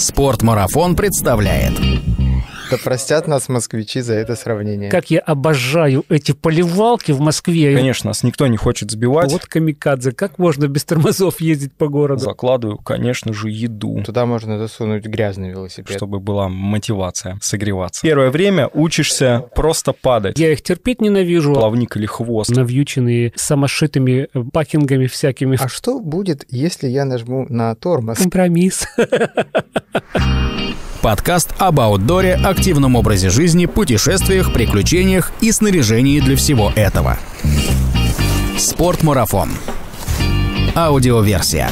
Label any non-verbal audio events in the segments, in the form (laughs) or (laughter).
Спортмарафон представляет. Да простят нас москвичи за это сравнение. Как я обожаю эти поливалки в Москве. Конечно, нас никто не хочет сбивать. Вот камикадзе, как можно без тормозов ездить по городу? Закладываю, конечно же, еду. Туда можно засунуть грязный велосипед. Чтобы была мотивация согреваться. Первое время учишься просто падать. Я их терпеть ненавижу. Плавник или хвост. Навьюченные самошитыми пакингами всякими. А что будет, если я нажму на тормоз? Компромисс. (laughs) Подкаст об аутдоре, активном образе жизни, путешествиях, приключениях и снаряжении для всего этого. Спортмарафон. Аудиоверсия.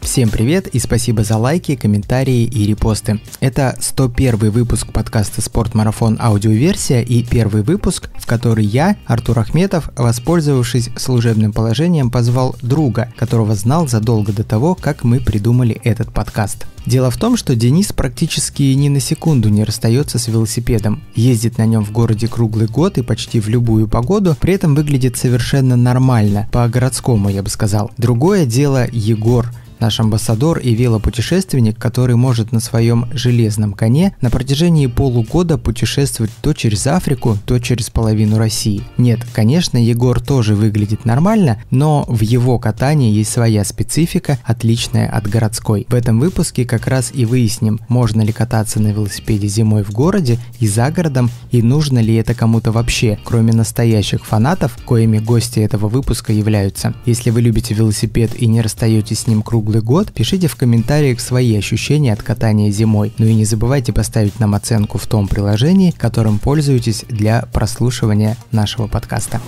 Всем привет и спасибо за лайки, комментарии и репосты. Это 101 выпуск подкаста «Спортмарафон. Аудиоверсия» и первый выпуск, в который я, Артур Ахметов, воспользовавшись служебным положением, позвал друга, которого знал задолго до того, как мы придумали этот подкаст. Дело в том, что Денис практически ни на секунду не расстается с велосипедом, ездит на нем в городе круглый год и почти в любую погоду, при этом выглядит совершенно нормально, по-городскому я бы сказал. Другое дело Егор, наш амбассадор и велопутешественник, который может на своем железном коне на протяжении полугода путешествовать то через Африку, то через половину России. Нет, конечно, Егор тоже выглядит нормально, но в его катании есть своя специфика, отличная от городской. В этом выпуске как раз и выясним, можно ли кататься на велосипеде зимой в городе и за городом, и нужно ли это кому-то вообще, кроме настоящих фанатов, коими гости этого выпуска являются. Если вы любите велосипед и не расстаетесь с ним круглый круглый год, пишите в комментариях свои ощущения от катания зимой. Ну и не забывайте поставить нам оценку в том приложении, которым пользуетесь для прослушивания нашего подкаста.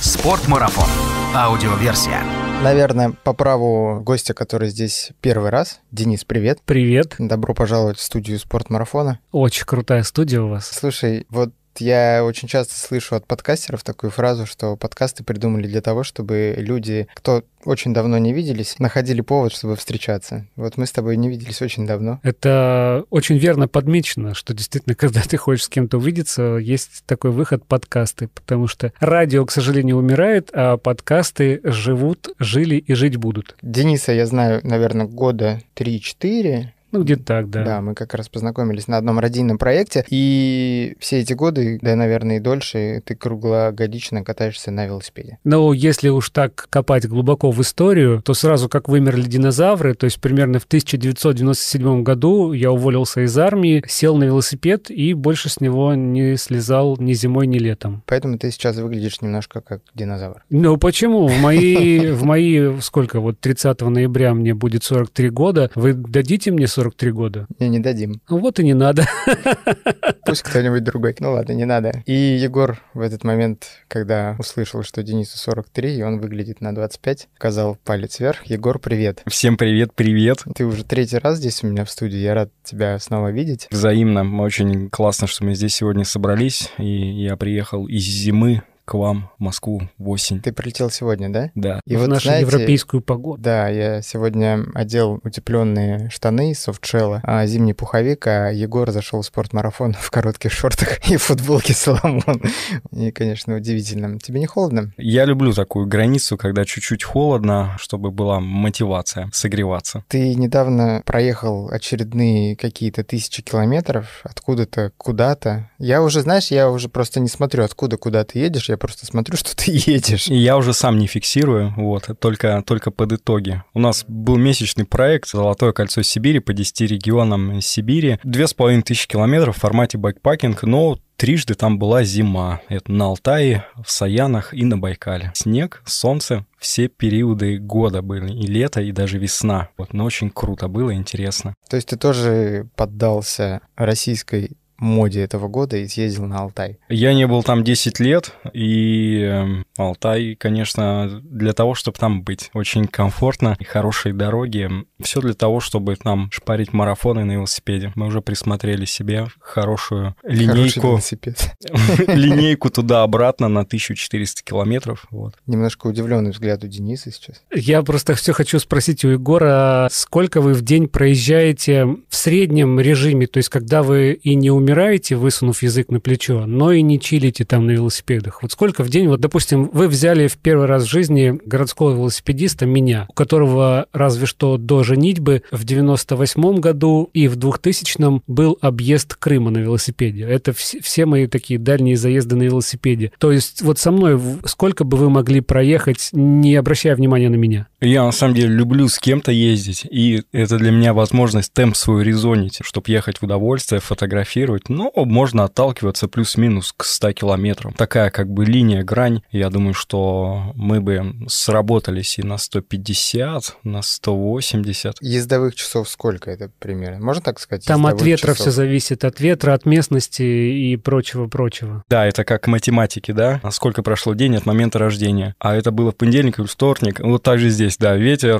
Спортмарафон. Аудиоверсия наверное, по праву гостя, который здесь первый раз. Денис, привет. Привет. Добро пожаловать в студию спортмарафона. Очень крутая студия у вас. Слушай, вот я очень часто слышу от подкастеров такую фразу, что подкасты придумали для того, чтобы люди, кто очень давно не виделись, находили повод, чтобы встречаться. Вот мы с тобой не виделись очень давно. Это очень верно подмечено, что действительно, (laughs) когда ты хочешь с кем-то увидеться, есть такой выход подкасты, потому что радио, к сожалению, умирает, а подкасты живут, жили и жить будут. Дениса я знаю, наверное, года 3-4, ну, где-то так, да. Да, мы как раз познакомились на одном родийном проекте, и все эти годы, да, наверное, и дольше, ты круглогодично катаешься на велосипеде. Но если уж так копать глубоко в историю, то сразу как вымерли динозавры, то есть примерно в 1997 году я уволился из армии, сел на велосипед и больше с него не слезал ни зимой, ни летом. Поэтому ты сейчас выглядишь немножко как динозавр. Ну, почему? В мои, (laughs) в мои, сколько, вот 30 ноября мне будет 43 года, вы дадите мне 40 43 года. Не, не дадим. Ну, вот и не надо. (laughs) Пусть кто-нибудь другой. Ну ладно, не надо. И Егор в этот момент, когда услышал, что Денису 43, и он выглядит на 25, указал палец вверх. Егор, привет. Всем привет, привет. Ты уже третий раз здесь у меня в студии. Я рад тебя снова видеть. Взаимно. Очень классно, что мы здесь сегодня собрались. И я приехал из зимы к вам в Москву в осень. Ты прилетел сегодня, да? Да. И в вот, нашу знаете, европейскую погоду. Да, я сегодня одел утепленные штаны из софтшелла, а зимний пуховик, а Егор зашел в спортмарафон в коротких шортах (laughs) и футболке Соломон. И, конечно, удивительно. Тебе не холодно? Я люблю такую границу, когда чуть-чуть холодно, чтобы была мотивация согреваться. Ты недавно проехал очередные какие-то тысячи километров откуда-то куда-то. Я уже, знаешь, я уже просто не смотрю, откуда куда ты едешь, я просто смотрю, (laughs) что ты едешь. И я уже сам не фиксирую, вот, только, только под итоги. У нас был месячный проект «Золотое кольцо Сибири» по 10 регионам Сибири. половиной тысячи километров в формате байкпакинг, но трижды там была зима. Это на Алтае, в Саянах и на Байкале. Снег, солнце, все периоды года были, и лето, и даже весна. Вот, но очень круто было, интересно. То есть ты тоже поддался российской моде этого года и съездил на Алтай? Я не был там 10 лет, и эм, Алтай, конечно, для того, чтобы там быть очень комфортно, и хорошие дороги, все для того, чтобы там шпарить марафоны на велосипеде. Мы уже присмотрели себе хорошую линейку. (laughs) Линейку туда-обратно на 1400 километров. Вот. Немножко удивленный взгляд у Дениса сейчас. Я просто все хочу спросить у Егора, сколько вы в день проезжаете в среднем режиме, то есть когда вы и не умираете, умираете, высунув язык на плечо, но и не чилите там на велосипедах. Вот сколько в день, вот, допустим, вы взяли в первый раз в жизни городского велосипедиста, меня, у которого разве что до женитьбы в 98 году и в 2000 м был объезд Крыма на велосипеде. Это вс- все мои такие дальние заезды на велосипеде. То есть вот со мной сколько бы вы могли проехать, не обращая внимания на меня? Я на самом деле люблю с кем-то ездить, и это для меня возможность темп свой резонить, чтобы ехать в удовольствие, фотографировать, контролировать, но можно отталкиваться плюс-минус к 100 километрам. Такая как бы линия, грань, я думаю, что мы бы сработались и на 150, на 180. Ездовых часов сколько это примерно? Можно так сказать? Там от ветра часов? все зависит, от ветра, от местности и прочего-прочего. Да, это как математики, да? Сколько прошло день от момента рождения. А это было в понедельник или вторник. Вот так же здесь, да, ветер,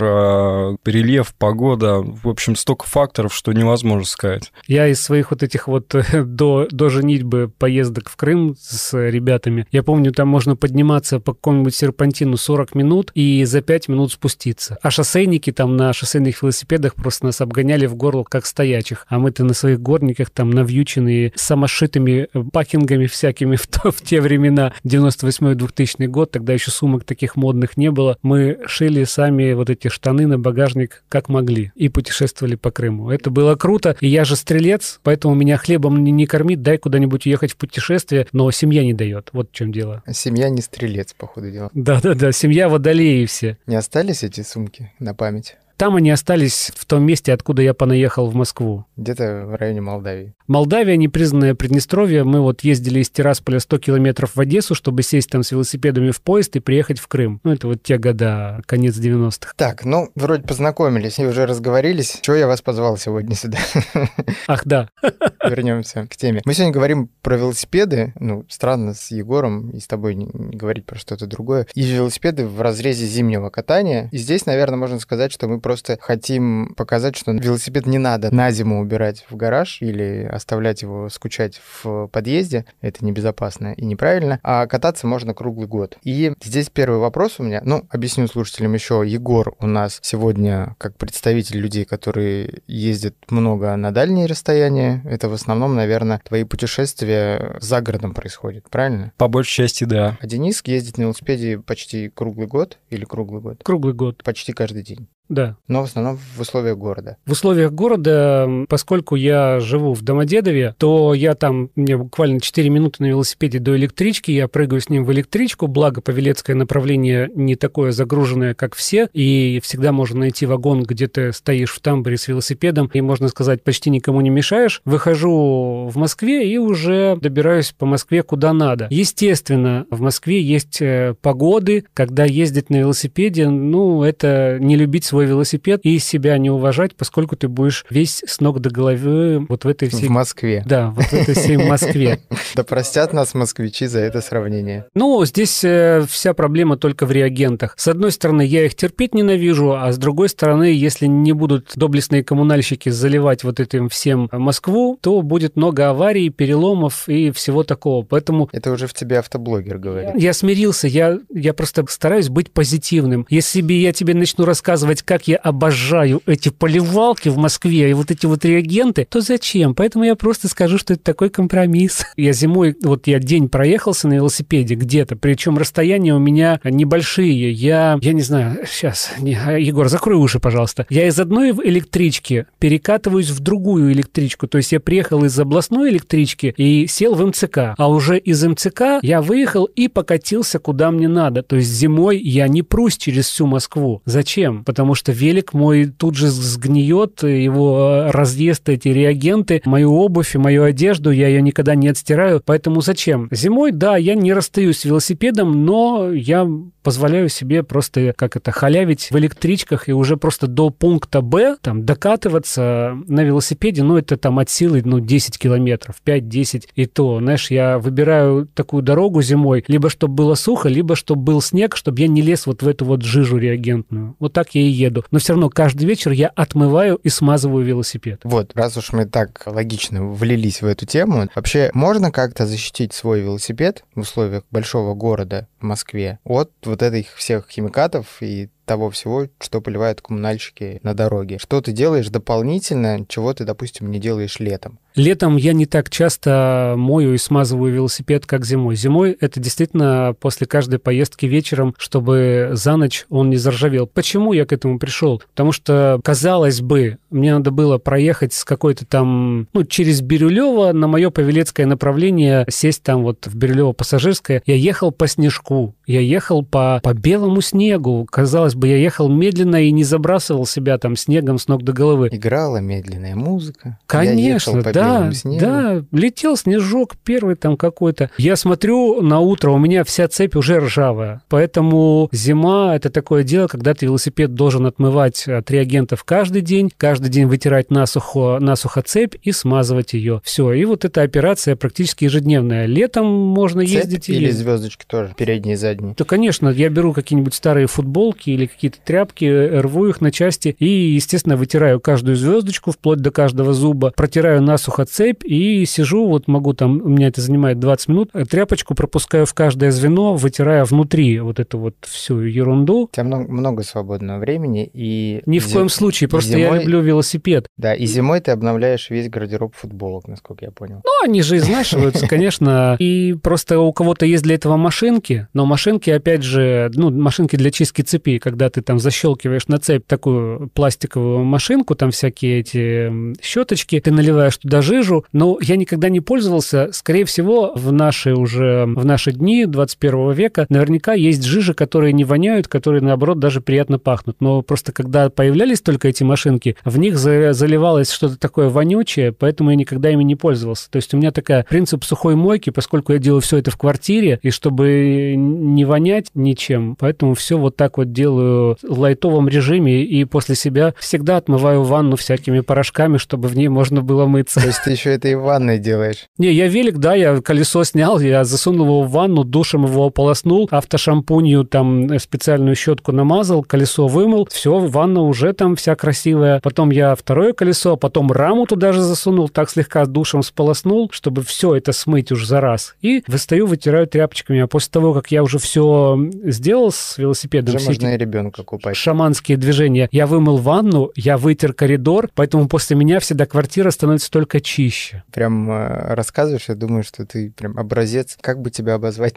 перелив, э, погода. В общем, столько факторов, что невозможно сказать. Я из своих вот этих вот э, (laughs) до, до женитьбы поездок в Крым с ребятами. Я помню, там можно подниматься по какому-нибудь серпантину 40 минут и за 5 минут спуститься. А шоссейники там на шоссейных велосипедах просто нас обгоняли в горло, как стоячих. А мы-то на своих горниках там навьюченные самошитыми э, пакингами всякими (laughs) в, то, в те времена, 98-2000 год, тогда еще сумок таких модных не было. Мы шили сами вот эти штаны на багажник как могли и путешествовали по Крыму. Это было круто. И я же стрелец, поэтому меня хлебом он не кормит, дай куда-нибудь уехать в путешествие, но семья не дает. Вот в чем дело. Семья не стрелец, по ходу дела. Да-да-да, семья водолеи все. Не остались эти сумки на память? Там они остались в том месте, откуда я понаехал в Москву. Где-то в районе Молдавии. Молдавия, непризнанное Приднестровье. Мы вот ездили из Тирасполя 100 километров в Одессу, чтобы сесть там с велосипедами в поезд и приехать в Крым. Ну, это вот те года, конец 90-х. Так, ну, вроде познакомились и уже разговорились. Чего я вас позвал сегодня сюда? (laughs) Ах, да. (laughs) Вернемся к теме. Мы сегодня говорим про велосипеды. Ну, странно с Егором и с тобой говорить про что-то другое. И велосипеды в разрезе зимнего катания. И здесь, наверное, можно сказать, что мы просто просто хотим показать, что велосипед не надо на зиму убирать в гараж или оставлять его скучать в подъезде. Это небезопасно и неправильно. А кататься можно круглый год. И здесь первый вопрос у меня. Ну, объясню слушателям еще. Егор у нас сегодня как представитель людей, которые ездят много на дальние расстояния. Это в основном, наверное, твои путешествия за городом происходят, правильно? По большей части, да. А Денис ездит на велосипеде почти круглый год или круглый год? Круглый год. Почти каждый день. Да. Но в основном в условиях города. В условиях города, поскольку я живу в Домодедове, то я там, мне буквально 4 минуты на велосипеде до электрички, я прыгаю с ним в электричку, благо Павелецкое направление не такое загруженное, как все, и всегда можно найти вагон, где ты стоишь в тамбуре с велосипедом, и, можно сказать, почти никому не мешаешь. Выхожу в Москве и уже добираюсь по Москве куда надо. Естественно, в Москве есть э, погоды, когда ездить на велосипеде, ну, это не любить свой свой велосипед и себя не уважать, поскольку ты будешь весь с ног до головы вот в этой всей... В Москве. Да, вот в этой всей Москве. (laughs) Да простят нас москвичи за это сравнение. Ну, здесь э, вся проблема только в реагентах. С одной стороны, я их терпеть ненавижу, а с другой стороны, если не будут доблестные коммунальщики заливать вот этим всем Москву, то будет много аварий, переломов и всего такого. Поэтому... Это уже в тебе автоблогер говорит. Я смирился, я, я просто стараюсь быть позитивным. Если бы я тебе начну рассказывать, сказать, как я обожаю эти поливалки в Москве и вот эти вот реагенты, то зачем? Поэтому я просто скажу, что это такой компромисс. (laughs) Я зимой, вот я день проехался на велосипеде где-то, причем расстояния у меня небольшие. Я, я не знаю, сейчас, не, а, Егор, закрой уши, пожалуйста. Я из одной электрички перекатываюсь в другую электричку. То есть я приехал из областной электрички и сел в МЦК. А уже из МЦК я выехал и покатился куда мне надо. То есть зимой я не прусь через всю Москву. Зачем? Потому потому что велик мой тут же сгниет, его э, разъест эти реагенты, мою обувь и мою одежду, я ее никогда не отстираю, поэтому зачем? Зимой, да, я не расстаюсь с велосипедом, но я позволяю себе просто, как это, халявить в электричках и уже просто до пункта Б там докатываться на велосипеде, ну, это там от силы, ну, 10 километров, 5-10 и то. Знаешь, я выбираю такую дорогу зимой, либо чтобы было сухо, либо чтобы был снег, чтобы я не лез вот в эту вот жижу реагентную. Вот так я и еду. Но все равно каждый вечер я отмываю и смазываю велосипед. Вот, раз уж мы так логично влились в эту тему, вообще можно как-то защитить свой велосипед в условиях большого города в Москве от вот этих всех химикатов и того всего, что поливают коммунальщики на дороге. Что ты делаешь дополнительно, чего ты, допустим, не делаешь летом? Летом я не так часто мою и смазываю велосипед, как зимой. Зимой это действительно после каждой поездки вечером, чтобы за ночь он не заржавел. Почему я к этому пришел? Потому что, казалось бы, мне надо было проехать с какой-то там, ну, через Бирюлево на мое Павелецкое направление, сесть там вот в Бирюлево пассажирское. Я ехал по снежку, я ехал по, по белому снегу. Казалось бы, бы я ехал медленно и не забрасывал себя там снегом с ног до головы. Играла медленная музыка. Конечно, да, да. Летел снежок первый там какой-то. Я смотрю на утро, у меня вся цепь уже ржавая. Поэтому зима — это такое дело, когда ты велосипед должен отмывать от реагентов каждый день, каждый день вытирать насухо, насухо цепь и смазывать ее. Все. И вот эта операция практически ежедневная. Летом можно цепь ездить или и звездочки тоже, передние и задние? Да, конечно. Я беру какие-нибудь старые футболки или или какие-то тряпки, э, рву их на части и, естественно, вытираю каждую звездочку вплоть до каждого зуба, протираю насухо цепь и сижу, вот могу там, у меня это занимает 20 минут, э, тряпочку пропускаю в каждое звено, вытирая внутри вот эту вот всю ерунду. У тебя много, много свободного времени и... Ни в Зим... коем случае, просто зимой... я люблю велосипед. Да, и зимой ты обновляешь весь гардероб футболок, насколько я понял. Ну, они же изнашиваются, (laughs) конечно, и просто у кого-то есть для этого машинки, но машинки, опять же, ну, машинки для чистки цепи, когда ты там защелкиваешь на цепь такую пластиковую машинку, там всякие эти щеточки, ты наливаешь туда жижу, но я никогда не пользовался. Скорее всего, в наши уже, в наши дни 21 века наверняка есть жижи, которые не воняют, которые, наоборот, даже приятно пахнут. Но просто когда появлялись только эти машинки, в них заливалось что-то такое вонючее, поэтому я никогда ими не пользовался. То есть у меня такая принцип сухой мойки, поскольку я делаю все это в квартире, и чтобы э, не вонять ничем, поэтому все вот так вот делаю делаю в лайтовом режиме и после себя всегда отмываю ванну всякими порошками, чтобы в ней можно было мыться. То есть ты еще это и в ванной делаешь? Не, я велик, да, я колесо снял, я засунул его в ванну, душем его ополоснул, автошампунью там специальную щетку намазал, колесо вымыл, все, ванна уже там вся красивая. Потом я второе колесо, а потом раму туда же засунул, так слегка душем сполоснул, чтобы все это смыть уж за раз. И выстаю, вытираю тряпочками. А после того, как я уже все сделал с велосипедом, Уже можно и ребенка купать. Шаманские движения. Я вымыл ванну, я вытер коридор, поэтому после меня всегда квартира становится только чище. Прям э, рассказываешь, я думаю, что ты прям образец. Как бы тебя обозвать?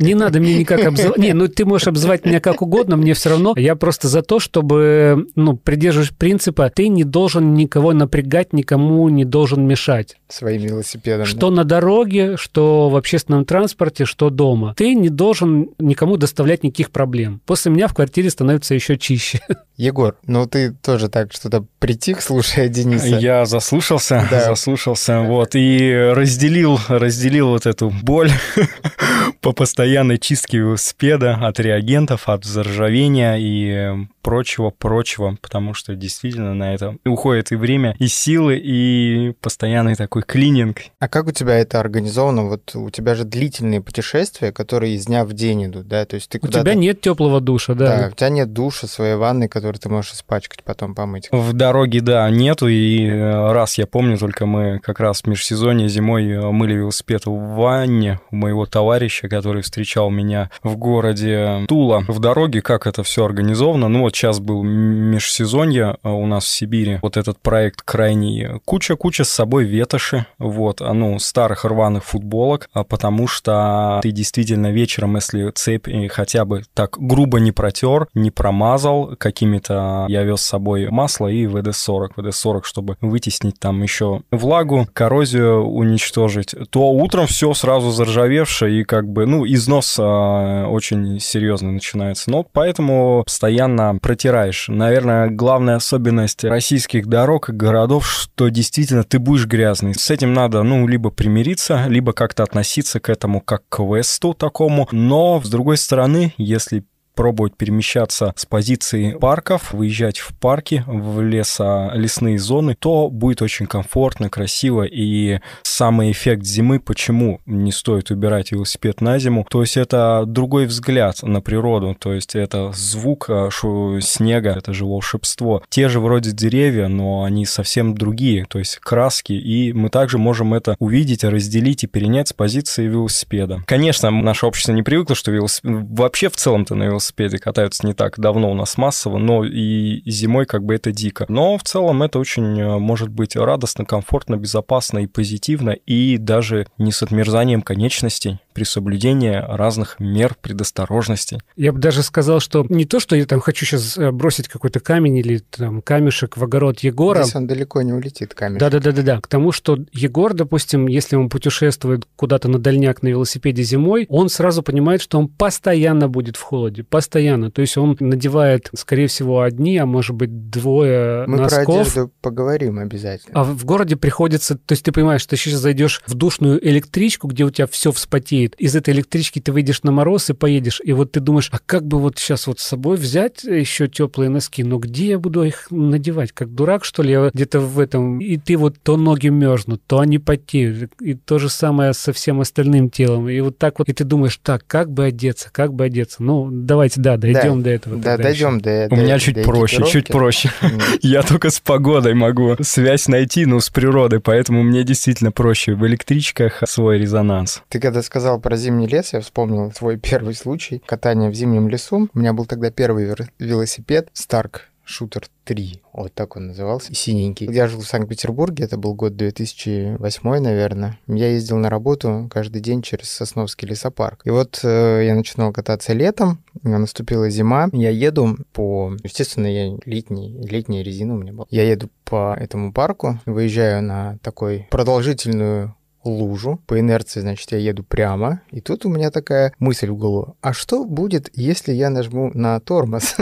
Не надо мне никак обзывать. (laughs) Не, ну ты можешь обзывать меня как угодно, мне все равно. Я просто за то, чтобы, ну, придерживаюсь принципа, ты не должен никого напрягать, никому не должен мешать. Своим велосипедом. Что да? на дороге, что в общественном транспорте, что дома. Ты не должен никому доставлять никаких проблем. После меня в квартире становится еще чище. (laughs) Егор, ну ты тоже так что-то притих, слушая Дениса. Я заслушался, да. заслушался, вот, и разделил, разделил вот эту боль (laughs) по постоянной чистке спеда от реагентов, от заржавения и прочего-прочего, потому что действительно на это уходит и время, и силы, и постоянный такой клининг. А как у тебя это организовано? Вот у тебя же длительные путешествия, которые из дня в день идут, да? То есть ты куда? У тебя нет теплого душа, да? да. да. У тебя нет душа, своей ванны, которую ты можешь испачкать, потом помыть. В дороге, да, нету. И э, раз я помню, только мы как раз в межсезонье зимой э, мыли велосипед в ванне у моего товарища, который встречал меня в городе Тула. В дороге как это все организовано? Ну вот сейчас был межсезонье э, у нас в Сибири. Вот этот проект крайний. Куча-куча с собой ветоши, вот, а, ну, старых рваных футболок, а потому что ты действительно вечером, если цепь хотя бы так грубо не про протер, не промазал какими-то... Я вез с собой масло и ВД-40. ВД-40, чтобы вытеснить там еще влагу, коррозию уничтожить. То утром все сразу заржавевшее и как бы, ну, износ э, очень серьезный начинается. Но поэтому постоянно протираешь. Наверное, главная особенность российских дорог и городов, что действительно ты будешь грязный. С этим надо, ну, либо примириться, либо как-то относиться к этому как к квесту такому. Но, с другой стороны, если пробовать перемещаться с позиции парков, выезжать в парки, в леса, лесные зоны, то будет очень комфортно, красиво. И самый эффект зимы, почему не стоит убирать велосипед на зиму, то есть это другой взгляд на природу, то есть это звук э, шу, снега, это же волшебство. Те же вроде деревья, но они совсем другие, то есть краски, и мы также можем это увидеть, разделить и перенять с позиции велосипеда. Конечно, наше общество не привыкло, что велосипед... вообще в целом-то на велосипеде Велосипеды катаются не так давно у нас массово, но и зимой как бы это дико. Но в целом это очень э, может быть радостно, комфортно, безопасно и позитивно, и даже не с отмерзанием конечностей при соблюдении разных мер предосторожности. Я бы даже сказал, что не то, что я там хочу сейчас э, бросить какой-то камень или там камешек в огород Егора. Здесь он далеко не улетит, камень. Да-да-да-да-да. К тому, что Егор, допустим, если он путешествует куда-то на дальняк на велосипеде зимой, он сразу понимает, что он постоянно будет в холоде Постоянно. То есть он надевает, скорее всего, одни, а может быть, двое Мы носков. про одежду поговорим обязательно. А в городе приходится... То есть ты понимаешь, что сейчас зайдешь в душную электричку, где у тебя все вспотеет. Из этой электрички ты выйдешь на мороз и поедешь. И вот ты думаешь, а как бы вот сейчас вот с собой взять еще теплые носки? Но где я буду их надевать? Как дурак, что ли? где-то в этом... И ты вот то ноги мерзнут, то они потеют. И то же самое со всем остальным телом. И вот так вот... И ты думаешь, так, как бы одеться? Как бы одеться? Ну, давай давайте, да, дойдем да, до этого. Да, дойдем до, этого. У меня чуть до проще, чуть проще. (laughs) Я только с погодой могу связь найти, ну, с природой, поэтому мне действительно проще в электричках свой резонанс. Ты когда сказал про зимний лес, я вспомнил свой (laughs) первый случай катания в зимнем лесу. У меня был тогда первый велосипед, Старк Шутер 3, вот так он назывался, синенький. Я жил в Санкт-Петербурге, это был год 2008, наверное. Я ездил на работу каждый день через Сосновский лесопарк. И вот э, я начинал кататься летом, наступила зима, я еду по... Естественно, я летний, летняя резина у меня была. Я еду по этому парку, выезжаю на такой продолжительную лужу. По инерции, значит, я еду прямо. И тут у меня такая мысль в голову. А что будет, если я нажму на тормоз?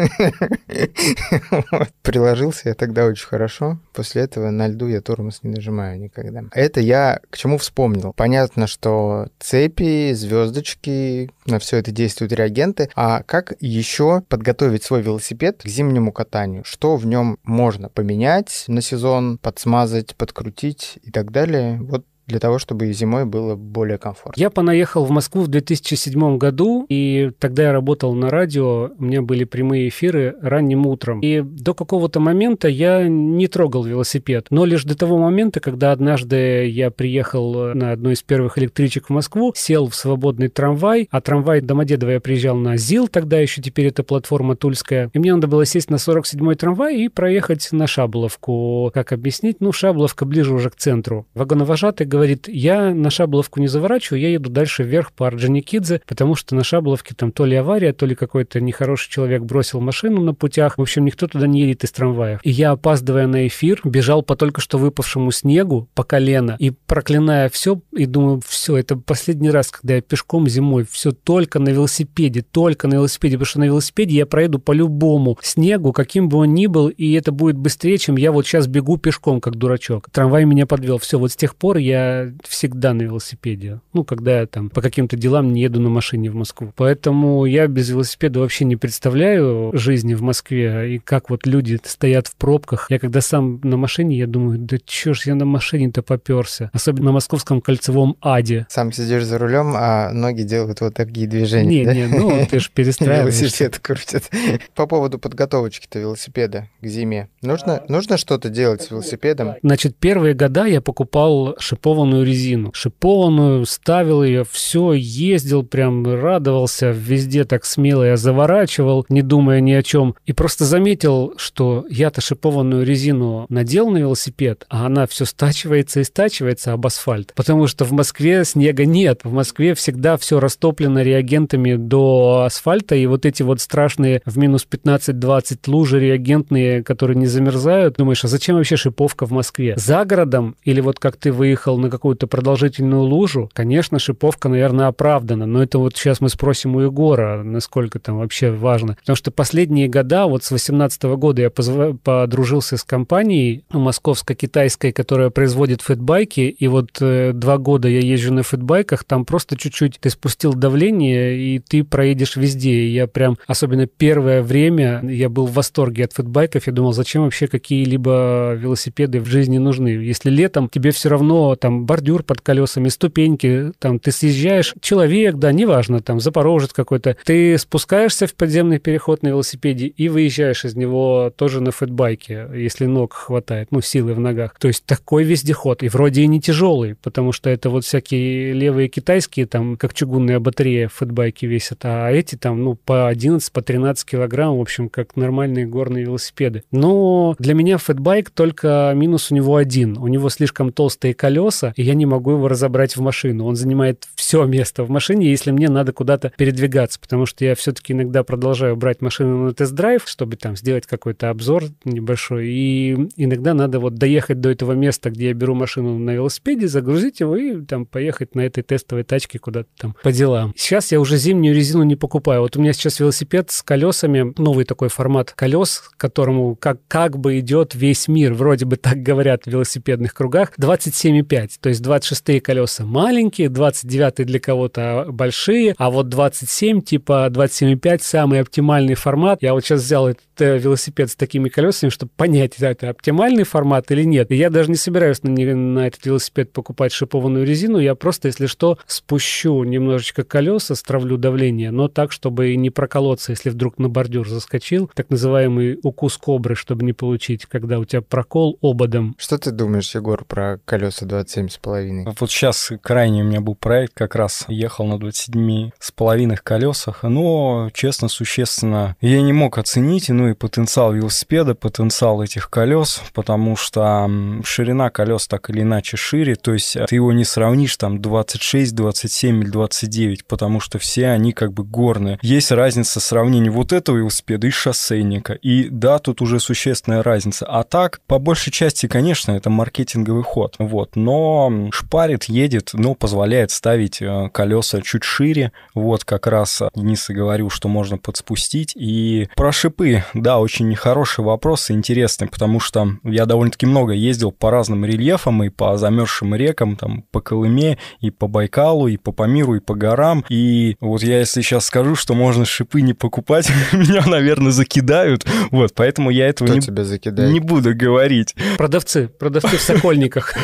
(laughs) Приложился я тогда очень хорошо. После этого на льду я тормоз не нажимаю никогда. Это я к чему вспомнил. Понятно, что цепи, звездочки, на все это действуют реагенты. А как еще подготовить свой велосипед к зимнему катанию? Что в нем можно поменять на сезон, подсмазать, подкрутить и так далее? Вот для того, чтобы зимой было более комфортно. Я понаехал в Москву в 2007 году, и тогда я работал на радио, у меня были прямые эфиры ранним утром. И до какого-то момента я не трогал велосипед, но лишь до того момента, когда однажды я приехал э, на одной из первых электричек в Москву, сел в свободный трамвай, а трамвай Домодедово я приезжал на ЗИЛ, тогда еще теперь это платформа Тульская, и мне надо было сесть на 47-й трамвай и проехать на Шабловку. Как объяснить? Ну, Шабловка ближе уже к центру. Вагоновожатый говорит, говорит, я на Шабловку не заворачиваю, я еду дальше вверх по Орджоникидзе, потому что на Шабловке там то ли авария, то ли какой-то нехороший человек бросил машину на путях. В общем, никто туда не едет из трамваев. И я, опаздывая на эфир, бежал по только что выпавшему снегу по колено и проклиная все, и думаю, все, это последний раз, когда я пешком зимой, все только на велосипеде, только на велосипеде, потому что на велосипеде я проеду по любому снегу, каким бы он ни был, и это будет быстрее, чем я вот сейчас бегу пешком, как дурачок. Трамвай меня подвел. Все, вот с тех пор я всегда на велосипеде. Ну, когда я там по каким-то делам не еду на машине в Москву. Поэтому я без велосипеда вообще не представляю жизни в Москве и как вот люди стоят в пробках. Я когда сам на машине, я думаю, да чё ж я на машине-то поперся. Особенно на московском кольцевом аде. Сам сидишь за рулем, а ноги делают вот такие движения. Не, да? не, ну ты же (laughs) перестраиваешься. Велосипед крутит. По поводу подготовочки-то велосипеда к зиме. Нужно, нужно что-то делать с велосипедом? Значит, первые года я покупал шипов шипованную резину. Шипованную, ставил ее, все, ездил, прям радовался, везде так смело я заворачивал, не думая ни о чем. И просто заметил, что я-то шипованную резину надел на велосипед, а она все стачивается и стачивается об асфальт. Потому что в Москве снега нет. В Москве всегда все растоплено реагентами до асфальта, и вот эти вот страшные в минус 15-20 лужи реагентные, которые не замерзают, думаешь, а зачем вообще шиповка в Москве? За городом или вот как ты выехал на какую-то продолжительную лужу, конечно, шиповка, наверное, оправдана. Но это вот сейчас мы спросим у Егора, насколько там вообще важно. Потому что последние года, вот с 2018 года я позв... подружился с компанией ну, московско-китайской, которая производит фэтбайки. И вот э, два года я езжу на фэтбайках, там просто чуть-чуть ты спустил давление, и ты проедешь везде. И я прям, особенно первое время, я был в восторге от фэтбайков. Я думал, зачем вообще какие-либо велосипеды в жизни нужны? Если летом тебе все равно там там бордюр под колесами, ступеньки, там ты съезжаешь, человек, да, неважно, там запорожец какой-то, ты спускаешься в подземный переход на велосипеде и выезжаешь из него тоже на фэтбайке, если ног хватает, ну, силы в ногах. То есть такой вездеход, и вроде и не тяжелый, потому что это вот всякие левые китайские, там, как чугунная батарея фэтбайки весят, а эти там, ну, по 11, по 13 килограмм, в общем, как нормальные горные велосипеды. Но для меня фэтбайк только минус у него один. У него слишком толстые колеса, колеса, и я не могу его разобрать в машину. Он занимает все место в машине, если мне надо куда-то передвигаться, потому что я все-таки иногда продолжаю брать машину на тест-драйв, чтобы там сделать какой-то обзор небольшой, и иногда надо вот доехать до этого места, где я беру машину на велосипеде, загрузить его и там поехать на этой тестовой тачке куда-то там по делам. Сейчас я уже зимнюю резину не покупаю. Вот у меня сейчас велосипед с колесами, новый такой формат колес, которому как, как бы идет весь мир, вроде бы так говорят в велосипедных кругах, 27,5 сказать. То есть 26 колеса маленькие, 29 для кого-то большие, а вот 27, типа 27,5 самый оптимальный формат. Я вот сейчас взял этот э, велосипед с такими колесами, чтобы понять, да, это оптимальный формат или нет. И я даже не собираюсь на, на этот велосипед покупать шипованную резину, я просто, если что, спущу немножечко колеса, стравлю давление, но так, чтобы не проколоться, если вдруг на бордюр заскочил, так называемый укус кобры, чтобы не получить, когда у тебя прокол ободом. Что ты думаешь, Егор, про колеса 27? 7,5. Вот сейчас крайний у меня был проект, как раз ехал на с 27,5 колесах, но, честно, существенно я не мог оценить, ну и потенциал велосипеда, потенциал этих колес, потому что ширина колес так или иначе шире, то есть э, ты его не сравнишь там 26, 27 или 29, потому что все они как бы горные. Есть разница сравнения вот этого велосипеда и шоссейника, и да, тут уже существенная разница. А так, по большей части, конечно, это маркетинговый ход, вот, но шпарит, едет, но позволяет ставить э, колеса чуть шире. Вот как раз Денис и говорил, что можно подспустить. И про шипы, да, очень хороший вопрос и интересный, потому что я довольно-таки много ездил по разным рельефам и по замерзшим рекам, там, по Колыме, и по Байкалу, и по Памиру, и по горам. И вот я, если сейчас скажу, что можно шипы не покупать, (laughs) меня, наверное, закидают. Вот, поэтому я этого не, тебя не буду говорить. Продавцы, продавцы в Сокольниках.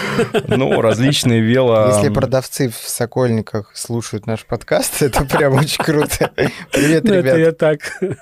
Ну, различные вело... Если продавцы в Сокольниках слушают наш подкаст, (laughs) это прям очень круто. Привет, ну, ребят. Это я так.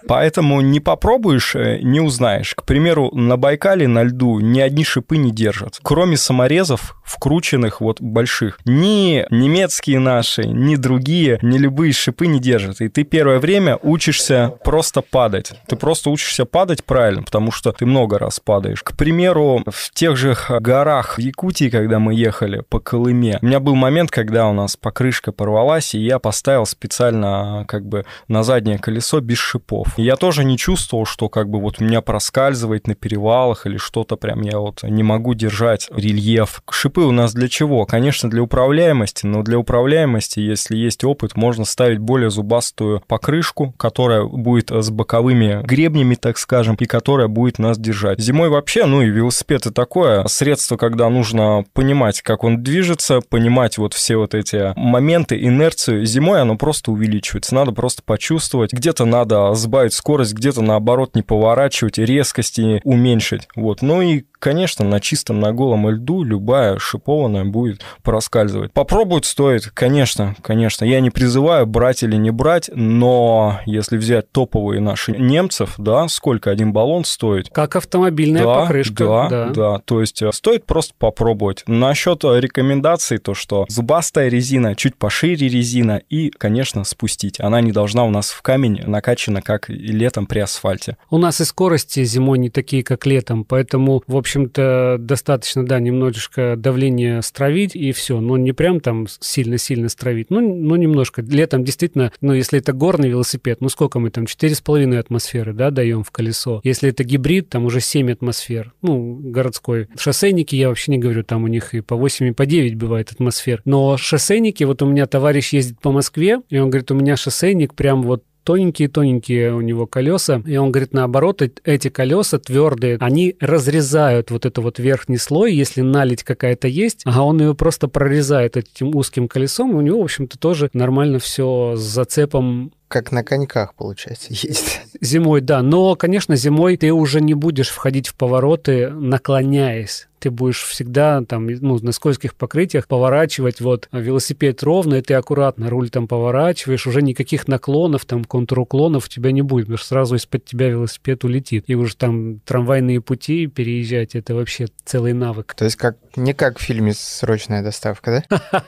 Поэтому не попробуешь, э, не узнаешь. К примеру, на Байкале на льду ни одни шипы не держат. Кроме саморезов, вкрученных вот больших. Ни немецкие наши, ни другие, ни любые шипы не держат. И ты первое время учишься просто падать. Ты просто учишься падать правильно, потому что ты много раз падаешь. К примеру, в тех же горах Якутии, когда мы ехали, ехали по Колыме. У меня был момент, когда у нас покрышка порвалась, и я поставил специально как бы на заднее колесо без шипов. И я тоже не чувствовал, что как бы вот у меня проскальзывает на перевалах или что-то прям я вот не могу держать рельеф. Шипы у нас для чего? Конечно, для управляемости, но для управляемости, если есть опыт, можно ставить более зубастую покрышку, которая будет с боковыми гребнями, так скажем, и которая будет нас держать. Зимой вообще, ну и велосипед и такое средство, когда нужно понимать, как он движется, понимать вот все вот эти моменты, инерцию. Зимой оно просто увеличивается, надо просто почувствовать. Где-то надо сбавить скорость, где-то наоборот не поворачивать, резкости уменьшить. Вот. Ну и конечно, на чистом, на голом льду любая шипованная будет проскальзывать. Попробовать стоит, конечно, конечно. Я не призываю брать или не брать, но если взять топовые наши немцев, да, сколько один баллон стоит? Как автомобильная да, покрышка. Да, да, да. То есть э, стоит просто попробовать. Насчет насчет э, рекомендаций, то что зубастая резина, чуть пошире резина и, конечно, спустить. Она не должна у нас в камень накачана, как и летом при асфальте. У нас и скорости зимой не такие, как летом, поэтому, в общем-то, достаточно, да, немножечко давление стравить и все. Но ну, не прям там сильно-сильно стравить, ну, ну немножко. Летом действительно, ну если это горный велосипед, ну сколько мы там, 4,5 атмосферы, да, даем в колесо. Если это гибрид, там уже 7 атмосфер. Ну, городской. Шоссейники, я вообще не говорю, там у них и по 8 и по 9 бывает атмосфер. Но шоссейники, вот у меня товарищ ездит по Москве, и он говорит, у меня шоссейник прям вот тоненькие-тоненькие у него колеса, и он говорит, наоборот, эти колеса твердые, они разрезают вот это вот верхний слой, если налить какая-то есть, а он ее просто прорезает этим узким колесом, и у него, в общем-то, тоже нормально все с зацепом как на коньках, получается, ездит. Зимой, да. Но, конечно, зимой ты уже не будешь входить в повороты, наклоняясь ты будешь всегда там, ну, на скользких покрытиях поворачивать вот велосипед ровно, и ты аккуратно руль там поворачиваешь, уже никаких наклонов, там, контруклонов у тебя не будет, потому что сразу из-под тебя велосипед улетит. И уже там трамвайные пути переезжать, это вообще целый навык. То есть как не как в фильме «Срочная доставка»,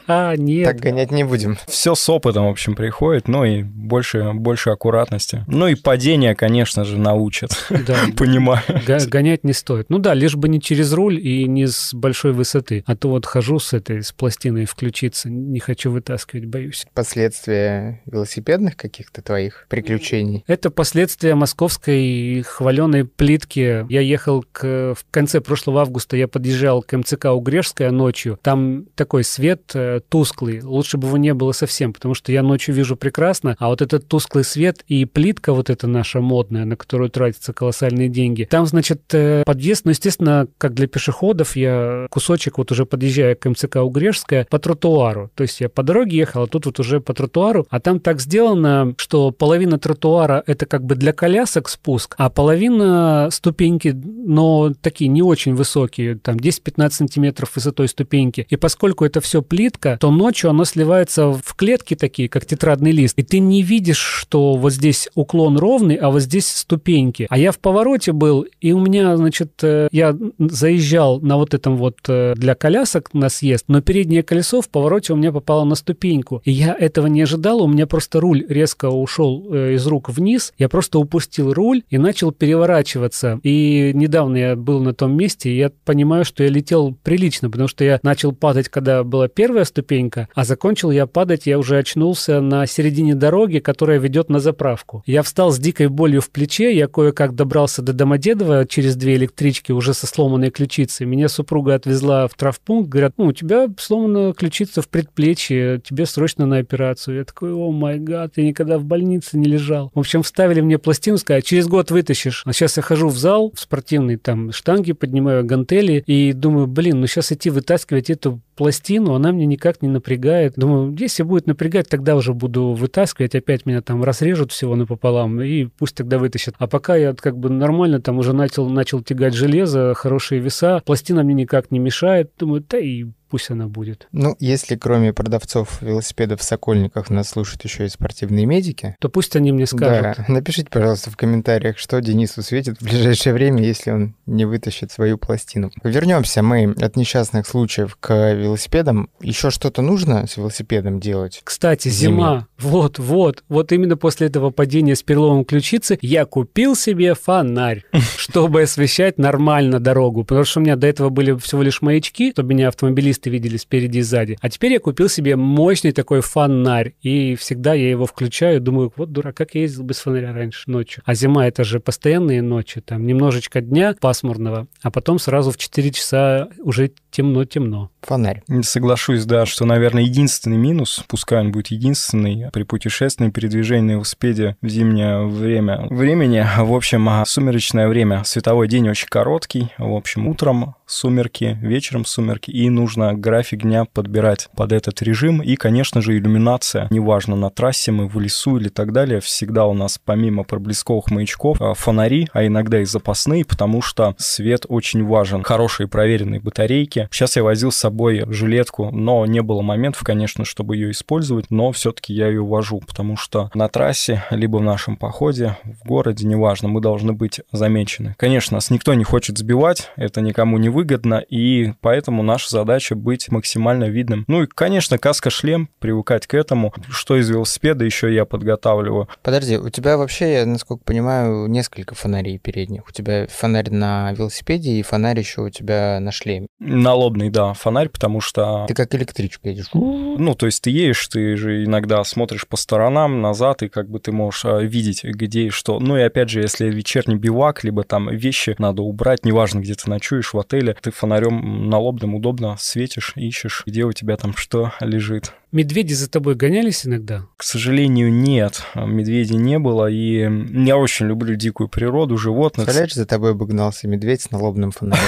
да? Нет. Так гонять не будем. Все с опытом, в общем, приходит, ну и больше, больше аккуратности. Ну и падение, конечно же, научат. Да. (laughs) Понимаю. Гонять не стоит. Ну да, лишь бы не через руль и не с большой высоты. А то вот хожу с этой, с пластиной включиться, не хочу вытаскивать, боюсь. Последствия велосипедных каких-то твоих приключений? Это последствия московской хваленой плитки. Я ехал к... В конце прошлого августа я подъезжал к МЦК Угрешская ночью. Там такой свет э, тусклый. Лучше бы его не было совсем, потому что я ночью вижу прекрасно, а вот этот тусклый свет и плитка вот эта наша модная, на которую тратятся колоссальные деньги. Там, значит, э, подъезд, ну, естественно, как для пешехода, переходов я кусочек вот уже подъезжая к МЦК Угрешская по тротуару. То есть я по дороге ехал, а тут вот уже по тротуару. А там так сделано, что половина тротуара это как бы для колясок спуск, а половина ступеньки, но такие не очень высокие, там 10-15 сантиметров высотой ступеньки. И поскольку это все плитка, то ночью она сливается в клетки такие, как тетрадный лист. И ты не видишь, что вот здесь уклон ровный, а вот здесь ступеньки. А я в повороте был, и у меня, значит, э, я заезжал на вот этом вот э, для колясок на съезд, но переднее колесо в повороте у меня попало на ступеньку. И я этого не ожидал, у меня просто руль резко ушел э, из рук вниз, я просто упустил руль и начал переворачиваться. И недавно я был на том месте, и я понимаю, что я летел прилично, потому что я начал падать, когда была первая ступенька, а закончил я падать, я уже очнулся на середине дороги, которая ведет на заправку. Я встал с дикой болью в плече, я кое-как добрался до Домодедова через две электрички уже со сломанной ключицей, ситуации. Меня супруга отвезла в травмпункт, говорят, ну, у тебя сломана ключица в предплечье, тебе срочно на операцию. Я такой, о май гад, я никогда в больнице не лежал. В общем, вставили мне пластину, сказали, через год вытащишь. А сейчас я хожу в зал, в спортивный, там, штанги поднимаю, гантели, и думаю, блин, ну сейчас идти вытаскивать эту пластину, она мне никак не напрягает. Думаю, если будет напрягать, тогда уже буду вытаскивать, опять меня там разрежут всего напополам, и пусть тогда вытащат. А пока я как бы нормально там уже начал, начал тягать железо, хорошие веса, пластину пластина мне никак не мешает. Думаю, да и пусть она будет. Ну, если кроме продавцов велосипедов в Сокольниках нас слушают еще и спортивные медики... То пусть они мне скажут. Да, напишите, пожалуйста, в комментариях, что Денису светит в ближайшее время, если он не вытащит свою пластину. Вернемся мы от несчастных случаев к велосипедам. Еще что-то нужно с велосипедом делать? Кстати, зима. Вот, вот. Вот именно после этого падения с переломом ключицы я купил себе фонарь, (laughs) чтобы освещать нормально дорогу. Потому что у меня до этого были всего лишь маячки, чтобы меня автомобилист специалисты видели спереди и сзади. А теперь я купил себе мощный такой фонарь, и всегда я его включаю, думаю, вот дурак, как я ездил без фонаря раньше ночью. А зима — это же постоянные ночи, там немножечко дня пасмурного, а потом сразу в 4 часа уже темно-темно. Фонарь. Соглашусь, да, что, наверное, единственный минус, пускай он будет единственный, при путешествии, передвижении на велосипеде в зимнее время времени, а в общем, а сумеречное время, световой день очень короткий, в общем, утром сумерки, вечером сумерки, и нужно нужно график дня подбирать под этот режим. И, конечно же, иллюминация. Неважно, на трассе мы, в лесу или так далее, всегда у нас помимо проблесковых маячков а, фонари, а иногда и запасные, потому что свет очень важен. Хорошие проверенные батарейки. Сейчас я возил с собой жилетку, но не было моментов, конечно, чтобы ее использовать, но все-таки я ее вожу, потому что на трассе, либо в нашем походе, в городе, неважно, мы должны быть замечены. Конечно, нас никто не хочет сбивать, это никому не выгодно, и поэтому наша задача быть максимально видным. Ну и, конечно, каска-шлем, привыкать к этому. Что из велосипеда еще я подготавливаю. Подожди, у тебя вообще, я насколько понимаю, несколько фонарей передних. У тебя фонарь на велосипеде и фонарь еще у тебя на шлеме. Налобный, да, фонарь, потому что... Ты как электричка едешь. Ну, то есть ты едешь, ты же иногда смотришь по сторонам, назад, и как бы ты можешь а, видеть, где и что. Ну и опять же, если вечерний бивак, либо там вещи надо убрать, неважно, где ты ночуешь, в отеле, ты фонарем налобным удобно светишь светишь, ищешь, где у тебя там что лежит. Медведи за тобой гонялись иногда? К сожалению, нет. Медведей не было, и я очень люблю дикую природу, животных. Представляешь, за тобой бы медведь с налобным фонарем?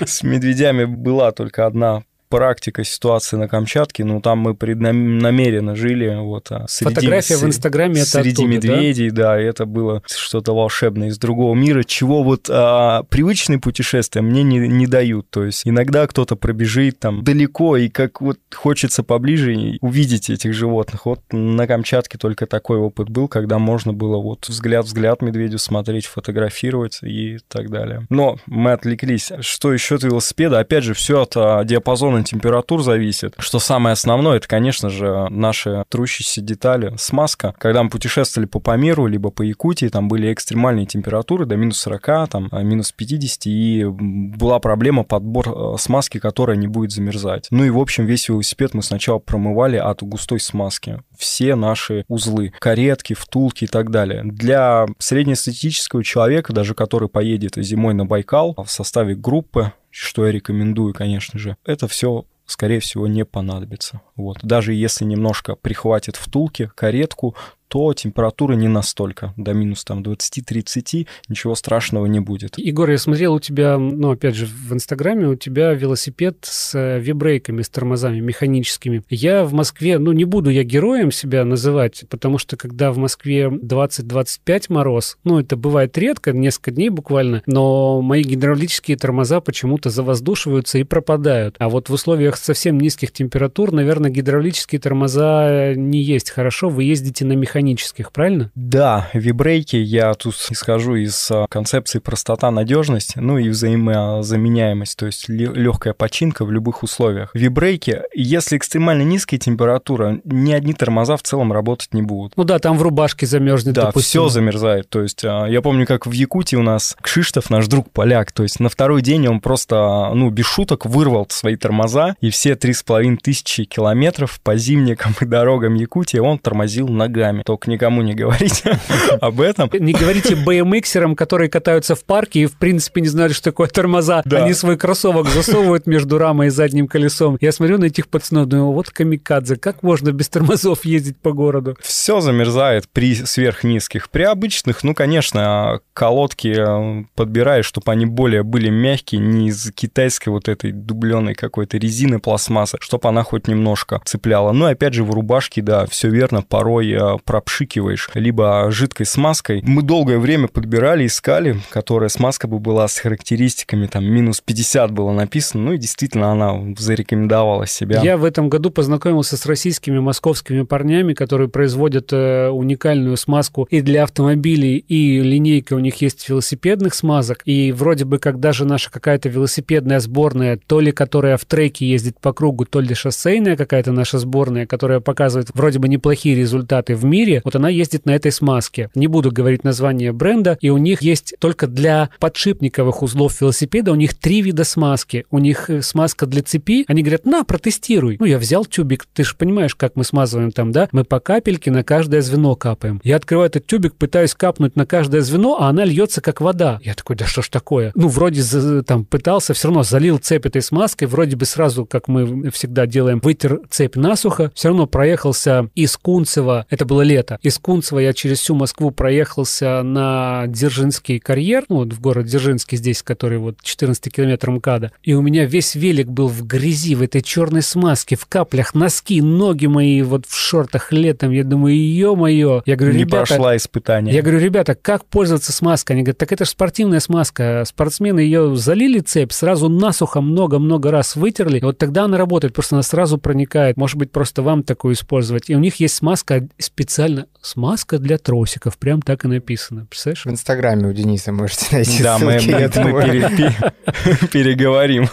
(laughs) С медведями была только одна практика ситуации на Камчатке, ну там мы преднамеренно жили вот а, среди, фотография с, в Инстаграме это среди оттуда, медведей, да? да, и это было что-то волшебное из другого мира, чего вот а, привычные путешествия мне не не дают, то есть иногда кто-то пробежит там далеко и как вот хочется поближе увидеть этих животных. Вот на Камчатке только такой опыт был, когда можно было вот взгляд взгляд медведю смотреть, фотографировать и так далее. Но мы отвлеклись. Что еще от велосипеда? Опять же, все от а, диапазона наверное, температур зависит. Что самое основное, это, конечно же, наши трущиеся детали, смазка. Когда мы путешествовали по Памиру, либо по Якутии, там были экстремальные температуры до минус 40, там, а, минус 50, и была проблема подбор э, смазки, которая не будет замерзать. Ну и, в общем, весь велосипед мы сначала промывали от густой смазки. Все наши узлы, каретки, втулки и так далее. Для среднестатистического человека, даже который поедет зимой на Байкал а, в составе группы, что я рекомендую, конечно же, это все, скорее всего, не понадобится. Вот. Даже если немножко прихватит втулки, каретку, то температура не настолько, до минус там 20-30, ничего страшного не будет. Егор, я смотрел у тебя, ну, опять же, в Инстаграме, у тебя велосипед с э, вибрейками, с тормозами механическими. Я в Москве, ну, не буду я героем себя называть, потому что когда в Москве 20-25 мороз, ну, это бывает редко, несколько дней буквально, но мои гидравлические тормоза почему-то завоздушиваются и пропадают. А вот в условиях совсем низких температур, наверное, гидравлические тормоза э, не есть хорошо, вы ездите на механических, правильно? Да, вибрейки, я тут исхожу из а, концепции простота, надежность, ну и взаимозаменяемость, то есть легкая починка в любых условиях. Вибрейки, если экстремально низкая температура, ни одни тормоза в целом работать не будут. Ну да, там в рубашке замерзнет. Да, все замерзает. То есть а, я помню, как в Якутии у нас Кшиштов, наш друг поляк, то есть на второй день он просто, а, ну, без шуток вырвал свои тормоза, и все три с половиной тысячи километров километров по зимникам и дорогам Якутии он тормозил ногами. Только никому не говорите (laughs) об этом. Не говорите BMXерам, которые катаются в парке и, в принципе, не знают, что такое тормоза. Да. Они свой кроссовок засовывают между рамой и задним колесом. Я смотрю на этих пацанов, думаю, вот камикадзе, как можно без тормозов ездить по городу? Все замерзает при сверхнизких. При обычных, ну, конечно, колодки э, подбираешь, чтобы они более были мягкие, не из китайской вот этой дубленой какой-то резины пластмассы, чтобы она хоть немножко немножко цепляло. Но ну, опять же в рубашке, да, все верно, порой э, пропшикиваешь, либо жидкой смазкой. Мы долгое время подбирали, искали, которая смазка бы была с характеристиками, там, минус 50 было написано, ну и действительно она зарекомендовала себя. Я в этом году познакомился с российскими московскими парнями, которые производят э, уникальную смазку и для автомобилей, и линейка у них есть велосипедных смазок, и вроде бы как даже наша какая-то велосипедная сборная, то ли которая в треке ездит по кругу, то ли шоссейная, как какая-то наша сборная, которая показывает вроде бы неплохие результаты в мире, вот она ездит на этой смазке. Не буду говорить название бренда, и у них есть только для подшипниковых узлов велосипеда у них три вида смазки. У них э, смазка для цепи, они говорят, на, протестируй. Ну, я взял тюбик, ты же понимаешь, как мы смазываем там, да? Мы по капельке на каждое звено капаем. Я открываю этот тюбик, пытаюсь капнуть на каждое звено, а она льется как вода. Я такой, да что ж такое? Ну, вроде э, там пытался, все равно залил цепь этой смазкой, вроде бы сразу, как мы всегда делаем, вытер цепь насухо, все равно проехался из Кунцева, это было лето, из Кунцева я через всю Москву проехался на Дзержинский карьер, ну, вот в город Дзержинский здесь, который вот 14 километр МКАДа, и у меня весь велик был в грязи, в этой черной смазке, в каплях, носки, ноги мои вот в шортах летом, я думаю, ё-моё, я говорю, Не ребята... прошла испытание. Я говорю, ребята, как пользоваться смазкой? Они говорят, так это же спортивная смазка, спортсмены ее залили цепь, сразу насухо много-много раз вытерли, и вот тогда она работает, просто она сразу проникает привлекает. Может быть, просто вам такую использовать. И у них есть смазка специально. Смазка для тросиков. Прям так и написано. Представляешь? В Инстаграме у Дениса можете найти Да, ссылки, мы, мы, мы (laughs) переговорим.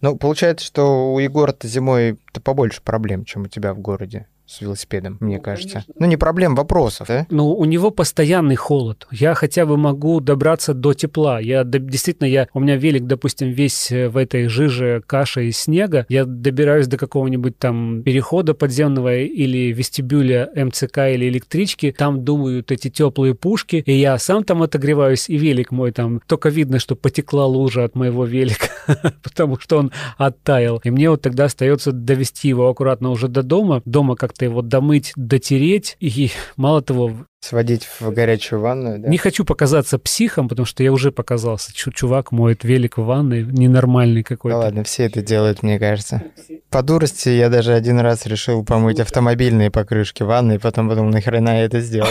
Ну, получается, что у Егора-то зимой-то побольше проблем, чем у тебя в городе с велосипедом, мне ну, кажется. Конечно. Ну, не проблем вопросов, да? Ну, у него постоянный холод. Я хотя бы могу добраться до тепла. Я действительно, я, у меня велик, допустим, весь э, в этой жиже, каше и снега. Я добираюсь до какого-нибудь там перехода подземного или вестибюля МЦК или электрички. Там думают эти теплые пушки, и я сам там отогреваюсь, и велик мой там. Только видно, что потекла лужа от моего велика, (laughs) потому что он оттаял. И мне вот тогда остается довести его аккуратно уже до дома. Дома как как-то его домыть, дотереть. И мало того, Сводить в горячую ванную, да? Не хочу показаться психом, потому что я уже показался. Ч- чувак моет велик в ванной, ненормальный какой-то. Да ладно, все это делают, мне кажется. По дурости я даже один раз решил помыть автомобильные покрышки ванны, и потом подумал, нахрена я это сделал?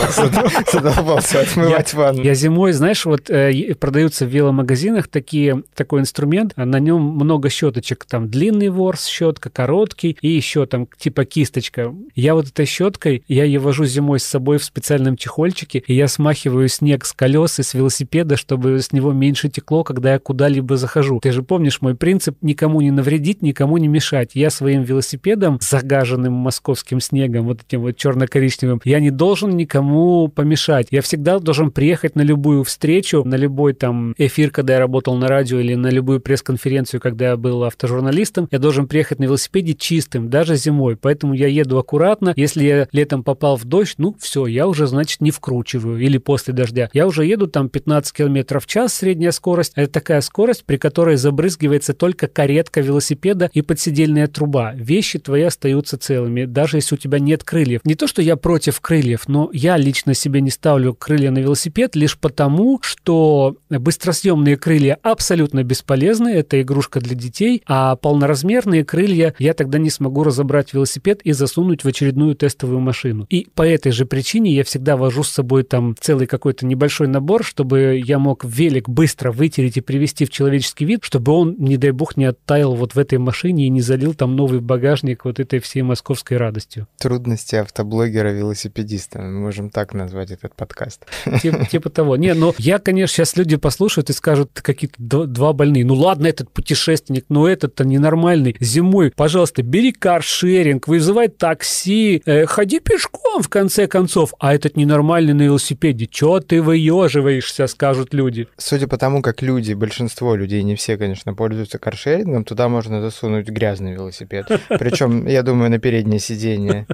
(laughs) Задолбался отмывать ванну. Я зимой, знаешь, вот э, продаются в веломагазинах такие, такой инструмент, а на нем много щеточек, там длинный ворс щетка, короткий, и еще там типа кисточка. Я вот этой щеткой, я ее вожу зимой с собой в специальном чехольчики, и я смахиваю снег с колес и с велосипеда, чтобы с него меньше текло, когда я куда-либо захожу. Ты же помнишь мой принцип никому не навредить, никому не мешать. Я своим велосипедом, загаженным московским снегом, вот этим вот черно-коричневым, я не должен никому помешать. Я всегда должен приехать на любую встречу, на любой там эфир, когда я работал на радио, или на любую пресс-конференцию, когда я был автожурналистом, я должен приехать на велосипеде чистым, даже зимой. Поэтому я еду аккуратно. Если я летом попал в дождь, ну все, я уже, значит, значит, не вкручиваю. Или после дождя. Я уже еду там 15 км в час, средняя скорость. Это такая скорость, при которой забрызгивается только каретка велосипеда и подседельная труба. Вещи твои остаются целыми, даже если у тебя нет крыльев. Не то, что я против крыльев, но я лично себе не ставлю крылья на велосипед лишь потому, что быстросъемные крылья абсолютно бесполезны, это игрушка для детей, а полноразмерные крылья я тогда не смогу разобрать велосипед и засунуть в очередную тестовую машину. И по этой же причине я всегда всегда вожу с собой там целый какой-то небольшой набор, чтобы я мог велик быстро вытереть и привести в человеческий вид, чтобы он, не дай бог, не оттаял вот в этой машине и не залил там новый багажник вот этой всей московской радостью. Трудности автоблогера-велосипедиста. Мы можем так назвать этот подкаст. Тип, (laughs) типа того. Не, но ну, я, конечно, сейчас люди послушают и скажут какие-то два больные. Ну ладно, этот путешественник, но этот-то ненормальный. Зимой, пожалуйста, бери каршеринг, вызывай такси, э, ходи пешком, в конце концов. А этот не ненормальный на велосипеде. Чё ты выеживаешься, скажут люди. Судя по тому, как люди, большинство людей, не все, конечно, пользуются каршерингом, туда можно засунуть грязный велосипед. Причем, я думаю, на переднее сиденье.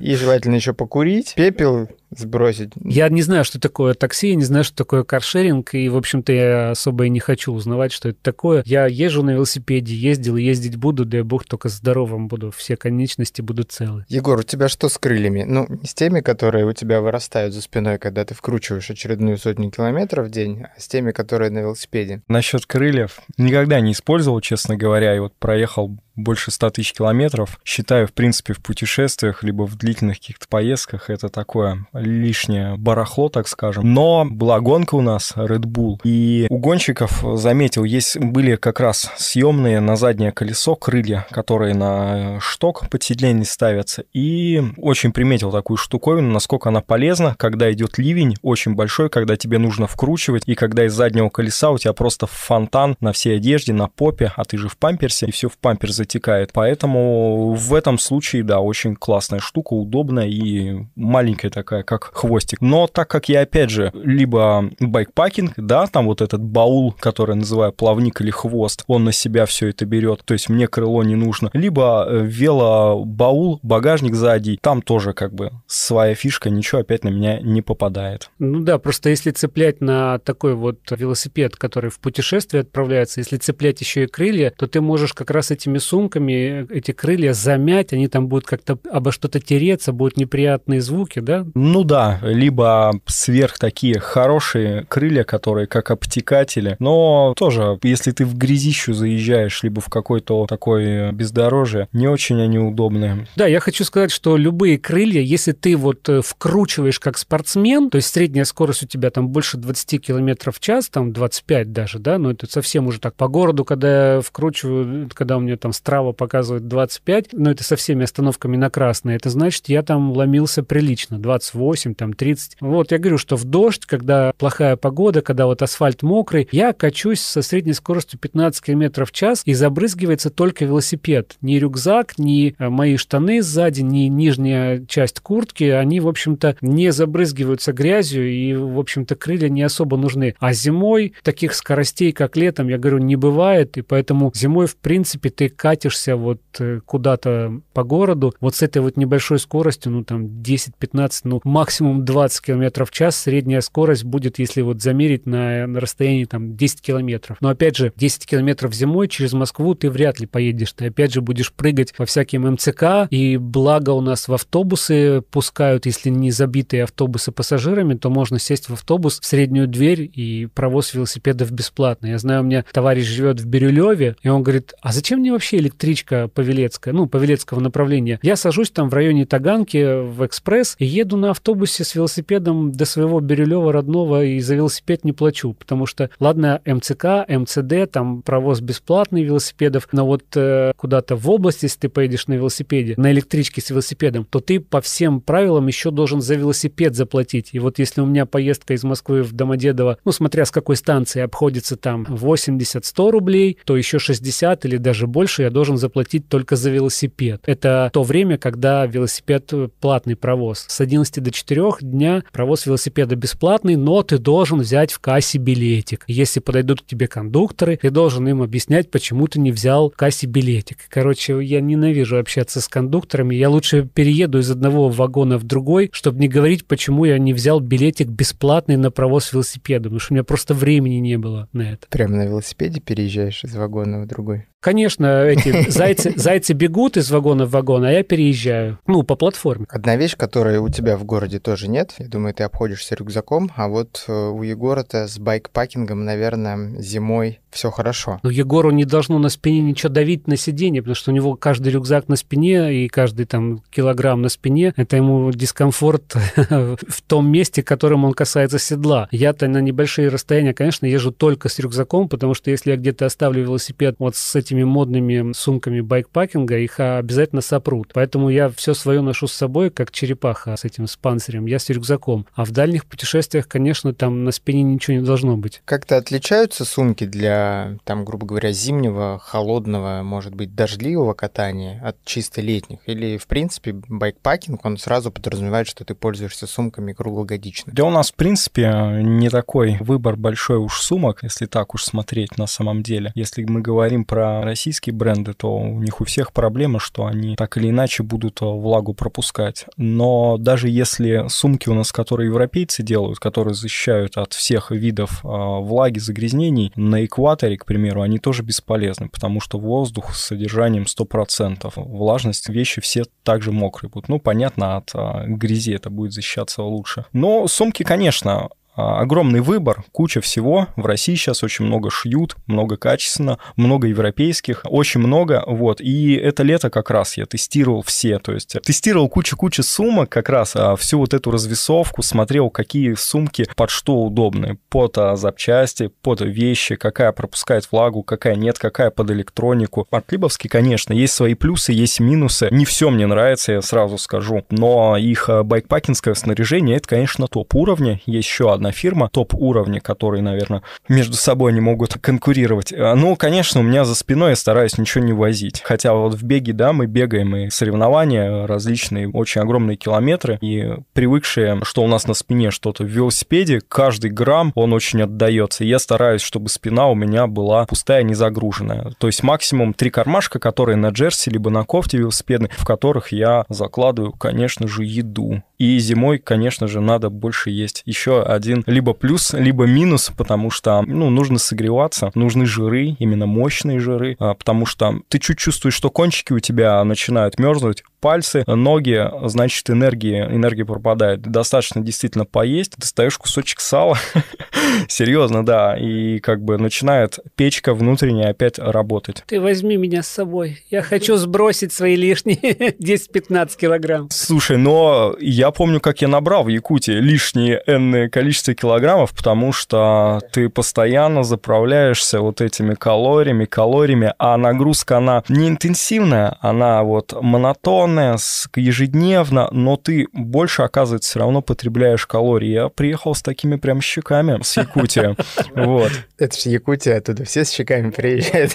И желательно еще покурить, пепел сбросить. Я не знаю, что такое такси, я не знаю, что такое каршеринг, и, в общем-то, я особо и не хочу узнавать, что это такое. Я езжу на велосипеде, ездил, ездить буду, дай бог, только здоровым буду, все конечности будут целы. Егор, у тебя что с крыльями? Ну, не с теми, которые у тебя вырастают за спиной, когда ты вкручиваешь очередную сотню километров в день, а с теми, которые на велосипеде. Насчет крыльев никогда не использовал, честно говоря, и вот проехал больше 100 тысяч километров. Считаю, в принципе, в путешествиях, либо в длительных каких-то поездках это такое лишнее барахло, так скажем. Но была гонка у нас, Red Bull, и у гонщиков, заметил, есть, были как раз съемные на заднее колесо крылья, которые на э, шток под сиденье ставятся, и очень приметил такую штуковину, насколько она полезна, когда идет ливень очень большой, когда тебе нужно вкручивать, и когда из заднего колеса у тебя просто фонтан на всей одежде, на попе, а ты же в памперсе, и все в памперсе протекает. Поэтому в этом случае, да, очень классная штука, удобная и маленькая такая, как хвостик. Но так как я, опять же, либо байкпакинг, да, там вот этот баул, который я называю плавник или хвост, он на себя все это берет, то есть мне крыло не нужно. Либо э, велобаул, багажник сзади, там тоже как бы своя фишка, ничего опять на меня не попадает. Ну да, просто если цеплять на такой вот велосипед, который в путешествие отправляется, если цеплять еще и крылья, то ты можешь как раз этими сумками сумками эти крылья замять, они там будут как-то обо что-то тереться, будут неприятные звуки, да? Ну да, либо сверх такие хорошие крылья, которые как обтекатели, но тоже, если ты в грязищу заезжаешь, либо в какой-то такой бездорожье, не очень они удобные. Да, я хочу сказать, что любые крылья, если ты вот э, вкручиваешь как спортсмен, то есть средняя скорость у тебя там больше 20 км в час, там 25 даже, да, но это совсем уже так по городу, когда я вкручиваю, когда у меня там Strava показывает 25, но это со всеми остановками на красное, это значит, я там ломился прилично, 28, там 30. Вот я говорю, что в дождь, когда плохая погода, когда вот асфальт мокрый, я качусь со средней скоростью 15 км в час и забрызгивается только велосипед. Ни рюкзак, ни э, мои штаны сзади, ни нижняя часть куртки, они, в общем-то, не забрызгиваются грязью и, в общем-то, крылья не особо нужны. А зимой таких скоростей, как летом, я говорю, не бывает, и поэтому зимой, в принципе, ты катишься вот э, куда-то по городу, вот с этой вот небольшой скоростью, ну там 10-15, ну максимум 20 км в час средняя скорость будет, если вот замерить на, на расстоянии там 10 километров. Но опять же, 10 километров зимой через Москву ты вряд ли поедешь. Ты опять же будешь прыгать во всяким МЦК, и благо у нас в автобусы пускают, если не забитые автобусы пассажирами, то можно сесть в автобус в среднюю дверь и провоз велосипедов бесплатно. Я знаю, у меня товарищ живет в Бирюлеве, и он говорит, а зачем мне вообще электричка Павелецкая, ну, Павелецкого направления. Я сажусь там в районе Таганки в экспресс и еду на автобусе с велосипедом до своего Бирюлева родного и за велосипед не плачу, потому что, ладно, МЦК, МЦД, там провоз бесплатный велосипедов, но вот э, куда-то в область, если ты поедешь на велосипеде, на электричке с велосипедом, то ты по всем правилам еще должен за велосипед заплатить. И вот если у меня поездка из Москвы в Домодедово, ну, смотря с какой станции обходится там 80-100 рублей, то еще 60 или даже больше я я должен заплатить только за велосипед. Это то время, когда велосипед э, платный провоз. С 11 до 4 дня провоз велосипеда бесплатный, но ты должен взять в кассе билетик. Если подойдут к тебе кондукторы, ты должен им объяснять, почему ты не взял в кассе билетик. Короче, я ненавижу общаться с кондукторами. Я лучше перееду из одного вагона в другой, чтобы не говорить, почему я не взял билетик бесплатный на провоз велосипеда, потому что у меня просто времени не было на это. Прямо на велосипеде переезжаешь из вагона в другой? Конечно, эти (laughs) зайцы, зайцы бегут из вагона в вагон, а я переезжаю. Ну, по платформе. Одна вещь, которой у тебя в городе тоже нет, я думаю, ты обходишься рюкзаком, а вот э, у Егора-то с байкпакингом, наверное, зимой все хорошо. Но ну, Егору не должно на спине ничего давить на сиденье, потому что у него каждый рюкзак на спине и каждый там килограмм на спине, это ему дискомфорт (laughs) в том месте, которым он касается седла. Я-то на небольшие расстояния, конечно, езжу только с рюкзаком, потому что если я где-то оставлю велосипед вот с этим этими модными сумками байкпакинга, их обязательно сопрут. Поэтому я все свое ношу с собой, как черепаха с этим спансером, я с рюкзаком. А в дальних путешествиях, конечно, там на спине ничего не должно быть. Как-то отличаются сумки для, там, грубо говоря, зимнего, холодного, может быть, дождливого катания от чисто летних? Или, в принципе, байкпакинг, он сразу подразумевает, что ты пользуешься сумками круглогодично? Да у нас, в принципе, не такой выбор большой уж сумок, если так уж смотреть на самом деле. Если мы говорим про российские бренды, то у них у всех проблема, что они так или иначе будут э, влагу пропускать. Но даже если сумки у нас, которые европейцы делают, которые защищают от всех видов э, влаги, загрязнений, на экваторе, к примеру, они тоже бесполезны, потому что воздух с содержанием 100%, влажность, вещи все также мокрые будут. Ну, понятно, от э, грязи это будет защищаться лучше. Но сумки, конечно, а, огромный выбор, куча всего. В России сейчас очень много шьют, много качественно, много европейских, очень много, вот. И это лето как раз я тестировал все, то есть тестировал кучу-кучу сумок как раз, а, всю вот эту развесовку, смотрел, какие сумки под что удобны, под а, запчасти, под вещи, какая пропускает влагу, какая нет, какая под электронику. От Либовски, конечно, есть свои плюсы, есть минусы. Не все мне нравится, я сразу скажу, но их байкпакинское снаряжение, это, конечно, топ уровня. Есть еще одна одна фирма топ-уровня, которые, наверное, между собой не могут конкурировать. А, ну, конечно, у меня за спиной я стараюсь ничего не возить. Хотя вот в беге, да, мы бегаем, и соревнования различные, очень огромные километры, и привыкшие, что у нас на спине что-то в велосипеде, каждый грамм, он очень отдается. я стараюсь, чтобы спина у меня была пустая, не загруженная. То есть максимум три кармашка, которые на джерси, либо на кофте велосипедной, в которых я закладываю, конечно же, еду. И зимой, конечно же, надо больше есть. Еще один либо плюс, либо минус, потому что, ну, нужно согреваться, нужны жиры, именно мощные жиры, а, потому что ты чуть чувствуешь, что кончики у тебя начинают мерзнуть, пальцы, ноги, значит, энергии, энергии пропадает. Достаточно действительно поесть, достаешь кусочек сала, (laughs) серьезно, да, и как бы начинает печка внутренняя опять работать. Ты возьми меня с собой, я хочу сбросить свои лишние 10-15 (laughs) килограмм. Слушай, но я помню, как я набрал в Якутии лишние энное количество килограммов, потому что ты постоянно заправляешься вот этими калориями, калориями, а нагрузка, она не интенсивная, она вот монотонная, определенная, ежедневно, но ты больше, оказывается, все равно потребляешь калории. Я приехал с такими прям щеками с Якутии. (laughs) Вот. Это же Якутия, оттуда все с щеками приезжают.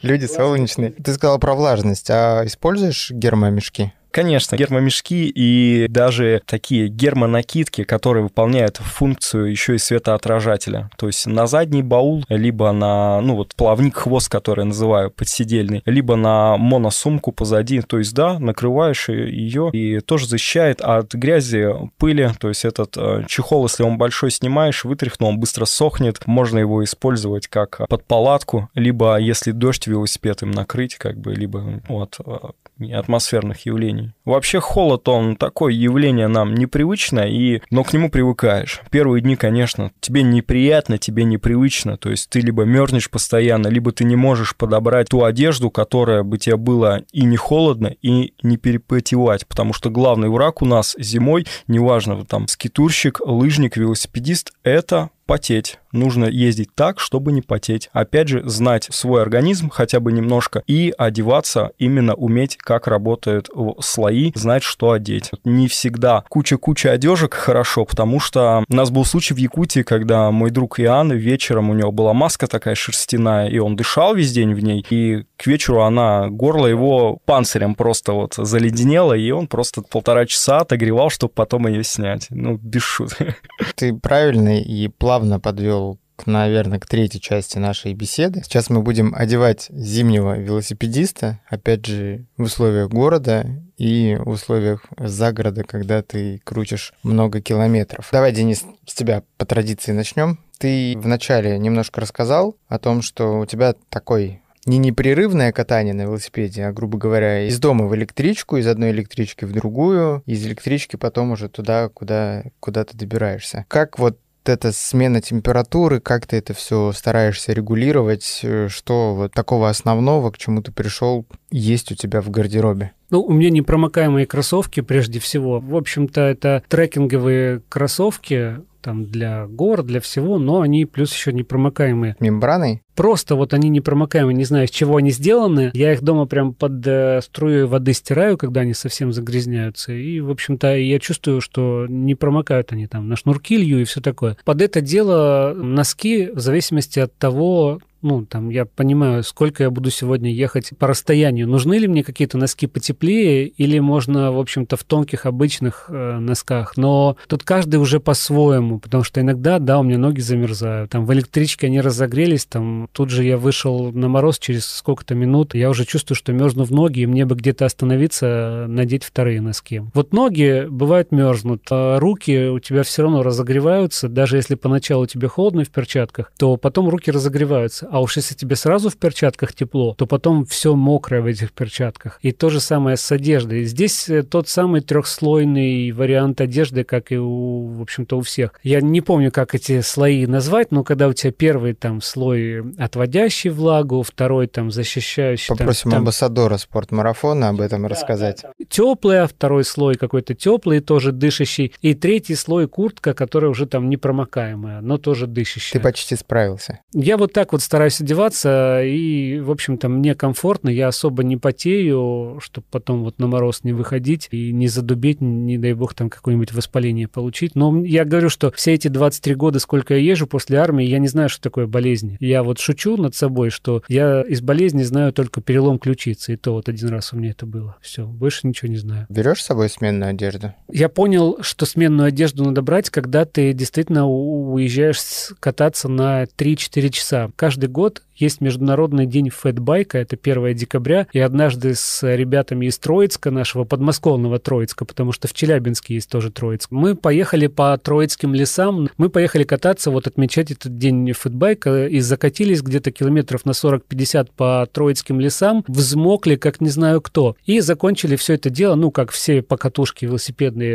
(laughs) Люди солнечные. Ты сказал про влажность, а используешь гермомешки? Конечно, гермомешки и даже такие гермонакидки, которые выполняют функцию еще и светоотражателя. То есть на задний баул, либо на, ну вот, плавник хвост, который я называю подсидельный, либо на моносумку позади. То есть, да, накрываешь ее и тоже защищает от грязи, пыли. То есть этот э, чехол, если он большой снимаешь, вытряхнул, он быстро сохнет. Можно его использовать как э, под палатку, либо если дождь велосипед им накрыть, как бы, либо вот э, атмосферных явлений. Вообще холод, он такое явление нам непривычно, и... но к нему привыкаешь. Первые дни, конечно, тебе неприятно, тебе непривычно, то есть ты либо мерзнешь постоянно, либо ты не можешь подобрать ту одежду, которая бы тебе было и не холодно, и не перепотевать, потому что главный враг у нас зимой, неважно, там, скитурщик, лыжник, велосипедист, это потеть нужно ездить так, чтобы не потеть. Опять же, знать свой организм хотя бы немножко и одеваться, именно уметь, как работают слои, знать, что одеть. Не всегда куча-куча одежек хорошо, потому что у нас был случай в Якутии, когда мой друг Иоанн вечером у него была маска такая шерстяная, и он дышал весь день в ней, и к вечеру она, горло его панцирем просто вот заледенело, и он просто полтора часа отогревал, чтобы потом ее снять. Ну, без шуток. Ты правильно и плавно подвел к, наверное, к третьей части нашей беседы. Сейчас мы будем одевать зимнего велосипедиста, опять же, в условиях города и в условиях загорода, когда ты крутишь много километров. Давай, Денис, с тебя по традиции начнем. Ты вначале немножко рассказал о том, что у тебя такой не непрерывное катание на велосипеде, а, грубо говоря, из дома в электричку, из одной электрички в другую, из электрички потом уже туда, куда, куда ты добираешься. Как вот эта смена температуры, как ты это все стараешься регулировать, э, что вот такого основного, к чему ты пришел, есть у тебя в гардеробе? Ну, у меня непромокаемые кроссовки прежде всего. В общем-то, это трекинговые кроссовки, там для гор, для всего, но они плюс еще непромокаемые. Мембраны? Просто вот они непромокаемые, не знаю, из чего они сделаны. Я их дома прям под э, струей воды стираю, когда они совсем загрязняются. И, в общем-то, я чувствую, что не промокают они там на шнурки лью и все такое. Под это дело носки в зависимости от того, ну, там, я понимаю, сколько я буду сегодня ехать по расстоянию. Нужны ли мне какие-то носки потеплее или можно, в общем-то, в тонких обычных э, носках? Но тут каждый уже по-своему, потому что иногда, да, у меня ноги замерзают. Там в электричке они разогрелись, там тут же я вышел на мороз через сколько-то минут, я уже чувствую, что мерзну в ноги, и мне бы где-то остановиться, э, надеть вторые носки. Вот ноги бывают мерзнут, а руки у тебя все равно разогреваются, даже если поначалу тебе холодно в перчатках, то потом руки разогреваются. А уж если тебе сразу в перчатках тепло, то потом все мокрое в этих перчатках. И то же самое с одеждой. Здесь э, тот самый трехслойный вариант одежды, как и у, в общем-то, у всех. Я не помню, как эти слои назвать, но когда у тебя первый там слой э, отводящий влагу, второй там защищающий... Попросим там, амбассадора спортмарафона об этом да, рассказать. Да, да. Теплая, второй слой какой-то теплый, тоже дышащий, и третий слой куртка, которая уже там непромокаемая, но тоже дышащая. Ты почти справился. Я вот так вот стараюсь стараюсь одеваться, и, в общем-то, мне комфортно, я особо не потею, чтобы потом вот на мороз не выходить и не задубить не дай бог там какое-нибудь воспаление получить. Но я говорю, что все эти 23 года, сколько я езжу после армии, я не знаю, что такое болезнь. Я вот шучу над собой, что я из болезни знаю только перелом ключицы, и то вот один раз у меня это было. Все, больше ничего не знаю. Берешь с собой сменную одежду? Я понял, что сменную одежду надо брать, когда ты действительно уезжаешь кататься на 3-4 часа. Каждый каждый год есть Международный день фэтбайка, это 1 декабря, и однажды с ребятами из Троицка, нашего подмосковного Троицка, потому что в Челябинске есть тоже Троицк, мы поехали по троицким лесам, мы поехали кататься, вот отмечать этот день фэтбайка, и закатились где-то километров на 40-50 по троицким лесам, взмокли, как не знаю кто, и закончили все это дело, ну, как все покатушки велосипедные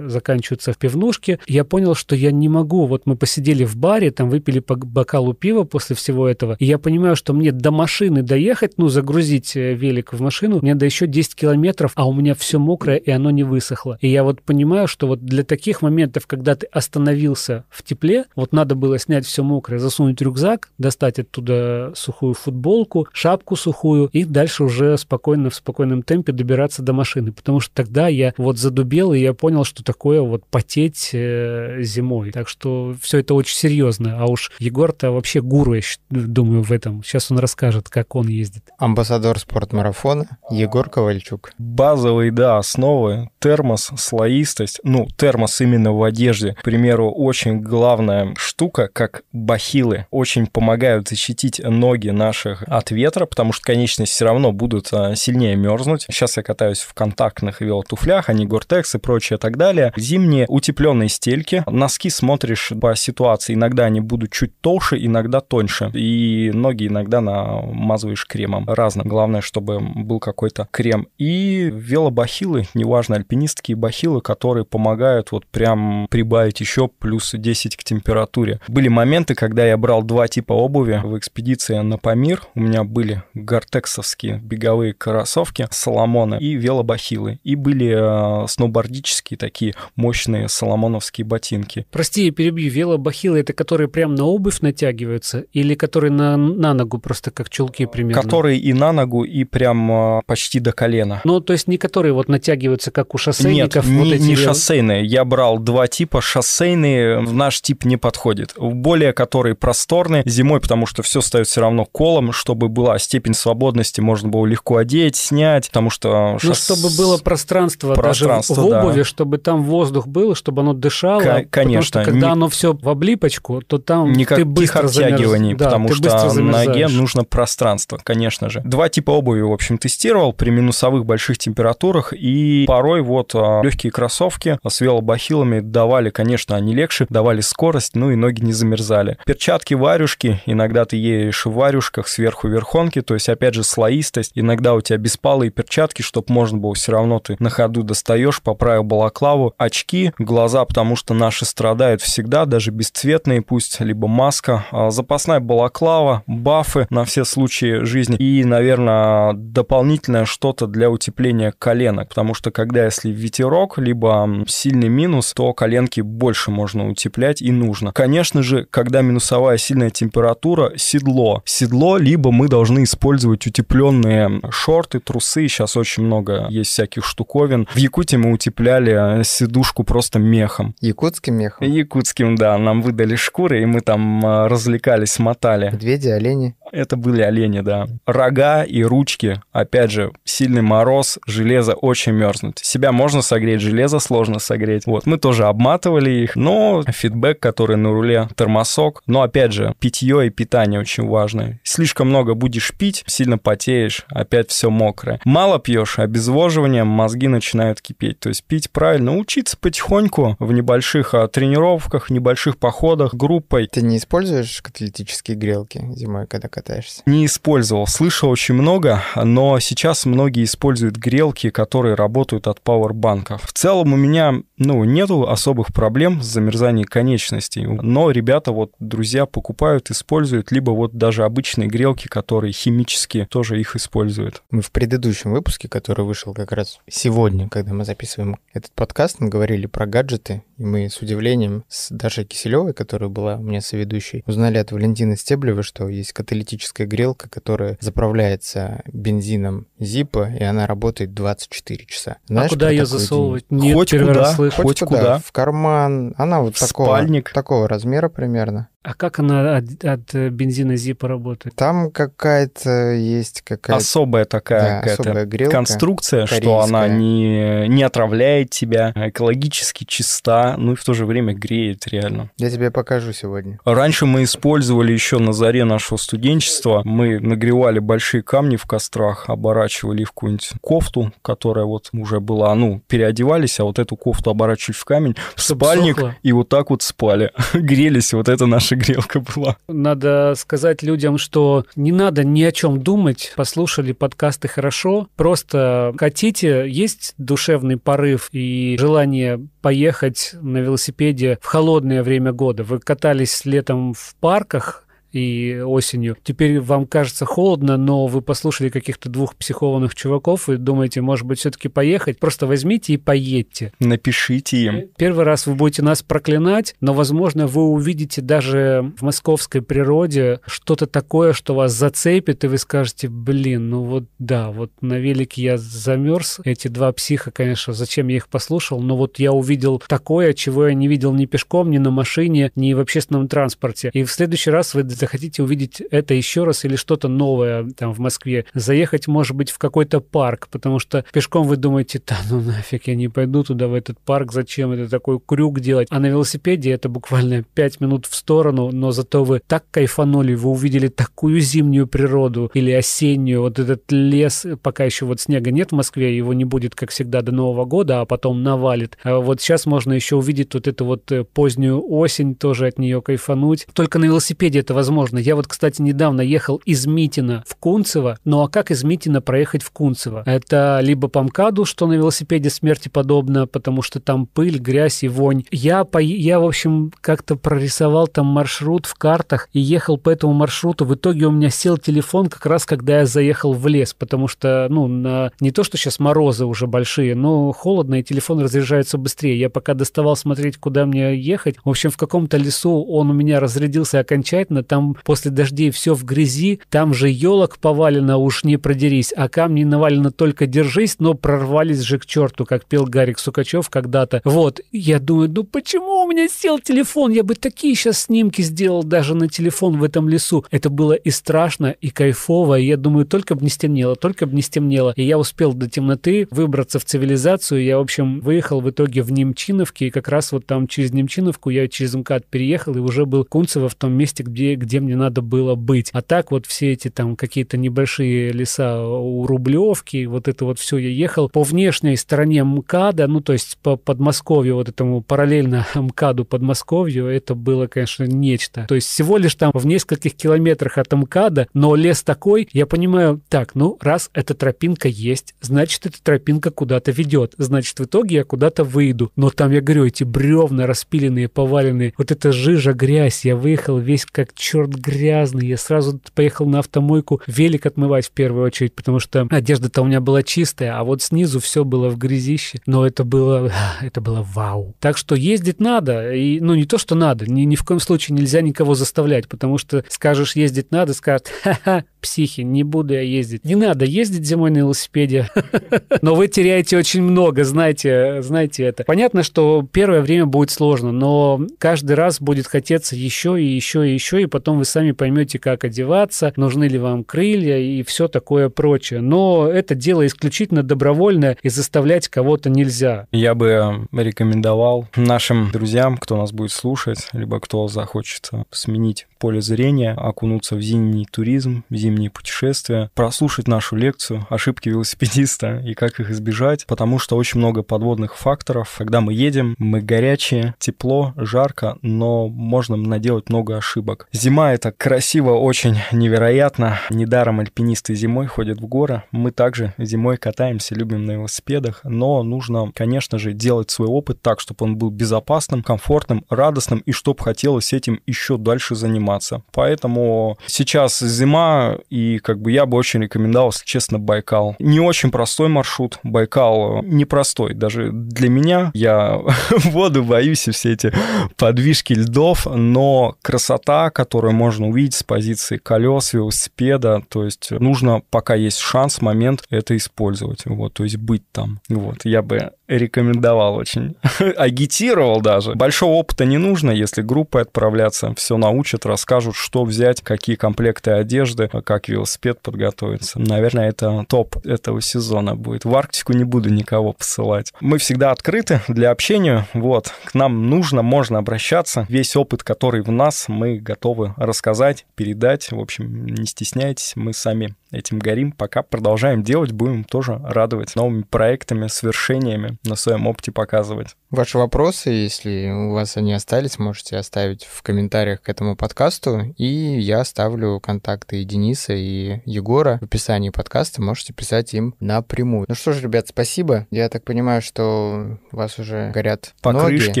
э, заканчиваются в пивнушке, я понял, что я не могу, вот мы посидели в баре, там выпили по бокалу пива после всего этого, и я понимаю, что мне до машины доехать, ну, загрузить э, велик в машину, мне до еще 10 километров, а у меня все мокрое, и оно не высохло. И я вот понимаю, что вот для таких моментов, когда ты остановился в тепле, вот надо было снять все мокрое, засунуть рюкзак, достать оттуда сухую футболку, шапку сухую, и дальше уже спокойно, в спокойном темпе добираться до машины. Потому что тогда я вот задубел, и я понял, что такое вот потеть э, зимой. Так что все это очень серьезно. А уж Егор-то вообще гуру, я думаю, в в этом. Сейчас он расскажет, как он ездит. Амбассадор спортмарафона Егор Ковальчук. Базовые, да, основы. Термос, слоистость. Ну, термос именно в одежде. К примеру, очень главная штука, как бахилы. Очень помогают защитить ноги наших от ветра, потому что конечности все равно будут а, сильнее мерзнуть. Сейчас я катаюсь в контактных велотуфлях, а не гортекс и прочее и так далее. Зимние утепленные стельки. Носки смотришь по ситуации. Иногда они будут чуть толще, иногда тоньше. И ноги иногда намазываешь кремом разным. Главное, чтобы был какой-то крем. И велобахилы, неважно, альпинистские бахилы, которые помогают вот прям прибавить еще плюс 10 к температуре. Были моменты, когда я брал два типа обуви в экспедиции на Памир. У меня были гортексовские беговые кроссовки, соломоны и велобахилы. И были э, сноубордические такие мощные соломоновские ботинки. Прости, я перебью. Велобахилы — это которые прям на обувь натягиваются или которые на на ногу просто как чулки примерно. Которые и на ногу, и прям а, почти до колена. Ну, то есть не которые вот натягиваются, как у шоссейников? Нет, вот не, эти... не шоссейные. Я брал два типа. Шоссейные в наш тип не подходит. Более которые просторные зимой, потому что все ставят все равно колом, чтобы была степень свободности, можно было легко одеть, снять, потому что... Ну, шосс... Ну, чтобы было пространство, пространство даже в обуви, да. чтобы там воздух был, чтобы оно дышало. К- конечно. Потому что когда не... оно все в облипочку, то там Никаких ты быстро замерз. Да, потому ты что каждой ноге нужно пространство, конечно же. Два типа обуви, в общем, тестировал при минусовых больших температурах, и порой вот а, легкие кроссовки с велобахилами давали, конечно, они легче, давали скорость, ну и ноги не замерзали. Перчатки варюшки, иногда ты едешь в варюшках сверху верхонки, то есть, опять же, слоистость, иногда у тебя беспалые перчатки, чтобы можно было все равно ты на ходу достаешь, поправил балаклаву, очки, глаза, потому что наши страдают всегда, даже бесцветные пусть, либо маска, а, запасная балаклава, бафы на все случаи жизни и, наверное, дополнительное что-то для утепления коленок, потому что когда если ветерок, либо сильный минус, то коленки больше можно утеплять и нужно. Конечно же, когда минусовая сильная температура, седло. Седло, либо мы должны использовать утепленные шорты, трусы, сейчас очень много есть всяких штуковин. В Якутии мы утепляли э, сидушку просто мехом. Якутским мехом? Якутским, да, нам выдали шкуры, и мы там э, развлекались, мотали. Медведя колени это были олени, да. Рога и ручки. Опять же, сильный мороз, железо очень мерзнуть. Себя можно согреть, железо сложно согреть. Вот, мы тоже обматывали их, но фидбэк, который на руле, термосок. Но опять же, питье и питание очень важны. Слишком много будешь пить, сильно потеешь, опять все мокрое. Мало пьешь, обезвоживание, мозги начинают кипеть. То есть пить правильно, учиться потихоньку в небольших а, тренировках, небольших походах, группой. Ты не используешь каталитические грелки зимой, когда катаешься? Не использовал. Слышал очень много, но сейчас многие используют грелки, которые работают от пауэрбанка. В целом у меня, ну, нету особых проблем с замерзанием конечностей, но ребята, вот, друзья покупают, используют, либо вот даже обычные грелки, которые химические, тоже их используют. Мы в предыдущем выпуске, который вышел как раз сегодня, когда мы записываем этот подкаст, мы говорили про гаджеты и мы с удивлением с Дашей Киселевой, которая была у меня соведущей, узнали от Валентины Стеблевой, что есть каталитическая грелка, которая заправляется бензином Зипа, и она работает 24 часа. Знаешь, а куда ее засовывать? День? Нет, хоть первый куда, раз слышу. Хоть куда, куда. В карман. Она вот в такого, спальник. такого размера примерно. А как она от, от э, бензина Зипа работает? Там какая-то есть какая-то... Особая такая да, особая грелка, конструкция, корейская. что она не, не отравляет тебя, экологически чиста, ну и в то же время греет реально. Я тебе покажу сегодня. Раньше мы использовали еще на заре нашего студенчества, мы нагревали большие камни в кострах, оборачивали оборачивали в какую-нибудь кофту, которая вот уже была, ну, переодевались, а вот эту кофту оборачивали в камень, в спальник, Сухло. и вот так вот спали, (laughs) грелись, вот это наша грелка была. Надо сказать людям, что не надо ни о чем думать, послушали подкасты хорошо, просто хотите, есть душевный порыв и желание поехать на велосипеде в холодное время года. Вы катались летом в парках, и осенью. Теперь вам кажется холодно, но вы послушали каких-то двух психованных чуваков и думаете, может быть, все-таки поехать. Просто возьмите и поедьте. Напишите им. Первый раз вы будете нас проклинать, но, возможно, вы увидите даже в московской природе что-то такое, что вас зацепит, и вы скажете, блин, ну вот да, вот на велике я замерз. Эти два психа, конечно, зачем я их послушал, но вот я увидел такое, чего я не видел ни пешком, ни на машине, ни в общественном транспорте. И в следующий раз вы захотите увидеть это еще раз или что-то новое там в Москве, заехать, может быть, в какой-то парк, потому что пешком вы думаете, да ну нафиг, я не пойду туда, в этот парк, зачем это такой крюк делать? А на велосипеде это буквально 5 минут в сторону, но зато вы так кайфанули, вы увидели такую зимнюю природу или осеннюю, вот этот лес, пока еще вот снега нет в Москве, его не будет, как всегда, до Нового года, а потом навалит. А вот сейчас можно еще увидеть вот эту вот э, позднюю осень, тоже от нее кайфануть. Только на велосипеде это возможно возможно. Я вот, кстати, недавно ехал из Митина в Кунцево. Ну а как из Митина проехать в Кунцево? Это либо по МКАДу, что на велосипеде смерти подобно, потому что там пыль, грязь и вонь. Я, по... я в общем, как-то прорисовал там маршрут в картах и ехал по этому маршруту. В итоге у меня сел телефон как раз, когда я заехал в лес, потому что, ну, на... не то, что сейчас морозы уже большие, но холодно, и телефон разряжается быстрее. Я пока доставал смотреть, куда мне ехать. В общем, в каком-то лесу он у меня разрядился окончательно, там там после дождей все в грязи, там же елок повалено, уж не продерись, а камни навалено только держись, но прорвались же к черту, как пел Гарик Сукачев когда-то. Вот, я думаю, ну почему у меня сел телефон? Я бы такие сейчас снимки сделал даже на телефон в этом лесу. Это было и страшно, и кайфово, и я думаю, только бы не стемнело, только бы не стемнело. И я успел до темноты выбраться в цивилизацию, я, в общем, выехал в итоге в Немчиновке, и как раз вот там через Немчиновку я через МКАД переехал, и уже был Кунцево в том месте, где, где где мне надо было быть. А так вот все эти там какие-то небольшие леса у Рублевки, вот это вот все я ехал по внешней стороне МКАДа, ну то есть по Подмосковью, вот этому параллельно (laughs) МКАДу Подмосковью, это было, конечно, нечто. То есть всего лишь там в нескольких километрах от МКАДа, но лес такой, я понимаю, так, ну раз эта тропинка есть, значит эта тропинка куда-то ведет, значит в итоге я куда-то выйду. Но там, я говорю, эти бревна распиленные, поваленные, вот эта жижа, грязь, я выехал весь как черт черт грязный. Я сразу поехал на автомойку велик отмывать в первую очередь, потому что одежда-то у меня была чистая, а вот снизу все было в грязище. Но это было, (sighs) это было вау. Так что ездить надо, и, ну не то, что надо, ни, ни в коем случае нельзя никого заставлять, потому что скажешь ездить надо, скажут, (laughs) ха-ха, психи, не буду я ездить. Не надо ездить зимой на велосипеде. (laughs) Но вы теряете очень много, знаете, знаете это. Понятно, что первое время будет сложно, но каждый раз будет хотеться еще и еще и еще, и потом потом вы сами поймете, как одеваться, нужны ли вам крылья и все такое прочее. Но это дело исключительно добровольное, и заставлять кого-то нельзя. Я бы э, рекомендовал нашим друзьям, кто нас будет слушать, либо кто захочет э, сменить поле зрения, окунуться в зимний туризм, в зимние путешествия, прослушать нашу лекцию «Ошибки велосипедиста» (laughs) и как их избежать, потому что очень много подводных факторов. Когда мы едем, мы горячие, тепло, жарко, но можно наделать много ошибок. Зима — это красиво, очень невероятно. Недаром альпинисты зимой ходят в горы. Мы также зимой катаемся, любим на велосипедах, но нужно, конечно же, делать свой опыт так, чтобы он был безопасным, комфортным, радостным и чтобы хотелось этим еще дальше заниматься заниматься. Поэтому сейчас зима, и как бы я бы очень рекомендовал, если честно, Байкал. Не очень простой маршрут. Байкал э, непростой. Даже для меня я (laughs) воду боюсь и все эти подвижки льдов, но красота, которую можно увидеть с позиции колес, велосипеда, то есть нужно, пока есть шанс, момент это использовать. Вот, то есть быть там. Вот, я бы рекомендовал очень. (laughs) Агитировал даже. Большого опыта не нужно, если группой отправляться, все научат, раз подскажут, что взять, какие комплекты одежды, как велосипед подготовиться. Наверное, это топ этого сезона будет. В Арктику не буду никого посылать. Мы всегда открыты для общения. Вот, к нам нужно, можно обращаться. Весь опыт, который в нас, мы готовы рассказать, передать. В общем, не стесняйтесь, мы сами этим горим, пока продолжаем делать, будем тоже радовать новыми проектами, свершениями на своем опыте показывать. Ваши вопросы, если у вас они остались, можете оставить в комментариях к этому подкасту, и я оставлю контакты и Дениса, и Егора в описании подкаста, можете писать им напрямую. Ну что ж, ребят, спасибо. Я так понимаю, что у вас уже горят покрышки.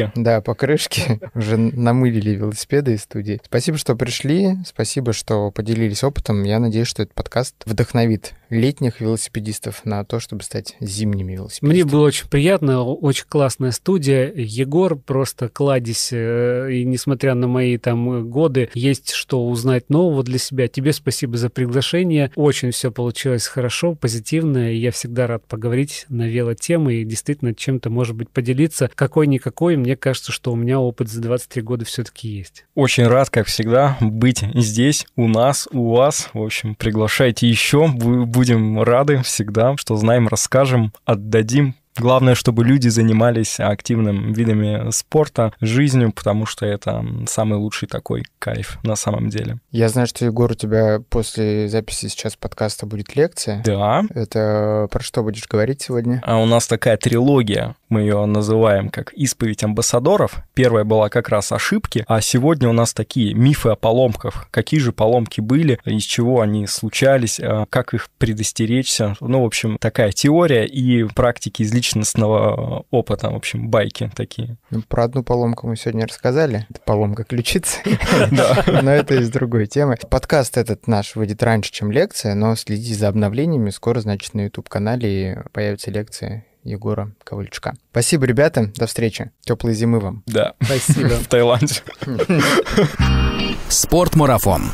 Ноги. Да, покрышки. (laughs) Уже намылили велосипеды из студии. Спасибо, что пришли, спасибо, что поделились опытом. Я надеюсь, что этот подкаст вдохновит летних велосипедистов на то, чтобы стать зимними велосипедистами? Мне было очень приятно, очень классная студия. Егор просто кладезь, э, и несмотря на мои там э, годы, есть что узнать нового для себя. Тебе спасибо за приглашение. Очень все получилось хорошо, позитивно. Я всегда рад поговорить на велотемы и действительно чем-то, может быть, поделиться. Какой-никакой, мне кажется, что у меня опыт за 23 года все-таки есть. Очень рад, как всегда, быть здесь у нас, у вас. В общем, приглашайте еще будем рады всегда, что знаем, расскажем, отдадим, Главное, чтобы люди занимались активным видами спорта, жизнью, потому что это самый лучший такой кайф на самом деле. Я знаю, что, Егор, у тебя после записи сейчас подкаста будет лекция. Да. Это про что будешь говорить сегодня? А у нас такая трилогия, мы ее называем как «Исповедь амбассадоров». Первая была как раз «Ошибки», а сегодня у нас такие мифы о поломках. Какие же поломки были, из чего они случались, а как их предостеречься. Ну, в общем, такая теория и практики из личностного э, опыта, в общем, байки такие. Ну, про одну поломку мы сегодня рассказали. Это поломка ключицы. (laughs) Да. Но это из другой темы. Подкаст этот наш выйдет раньше, чем лекция, но следите за обновлениями. Скоро, значит, на YouTube-канале появятся лекции Егора Ковальчука. Спасибо, ребята. До встречи. Теплой зимы вам. Да. Спасибо. (laughs) В Таиланде. (laughs) Спортмарафон.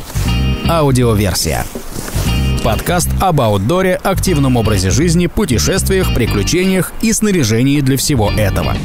Аудиоверсия. Подкаст об аутдоре, активном образе жизни, путешествиях, приключениях и снаряжении для всего этого.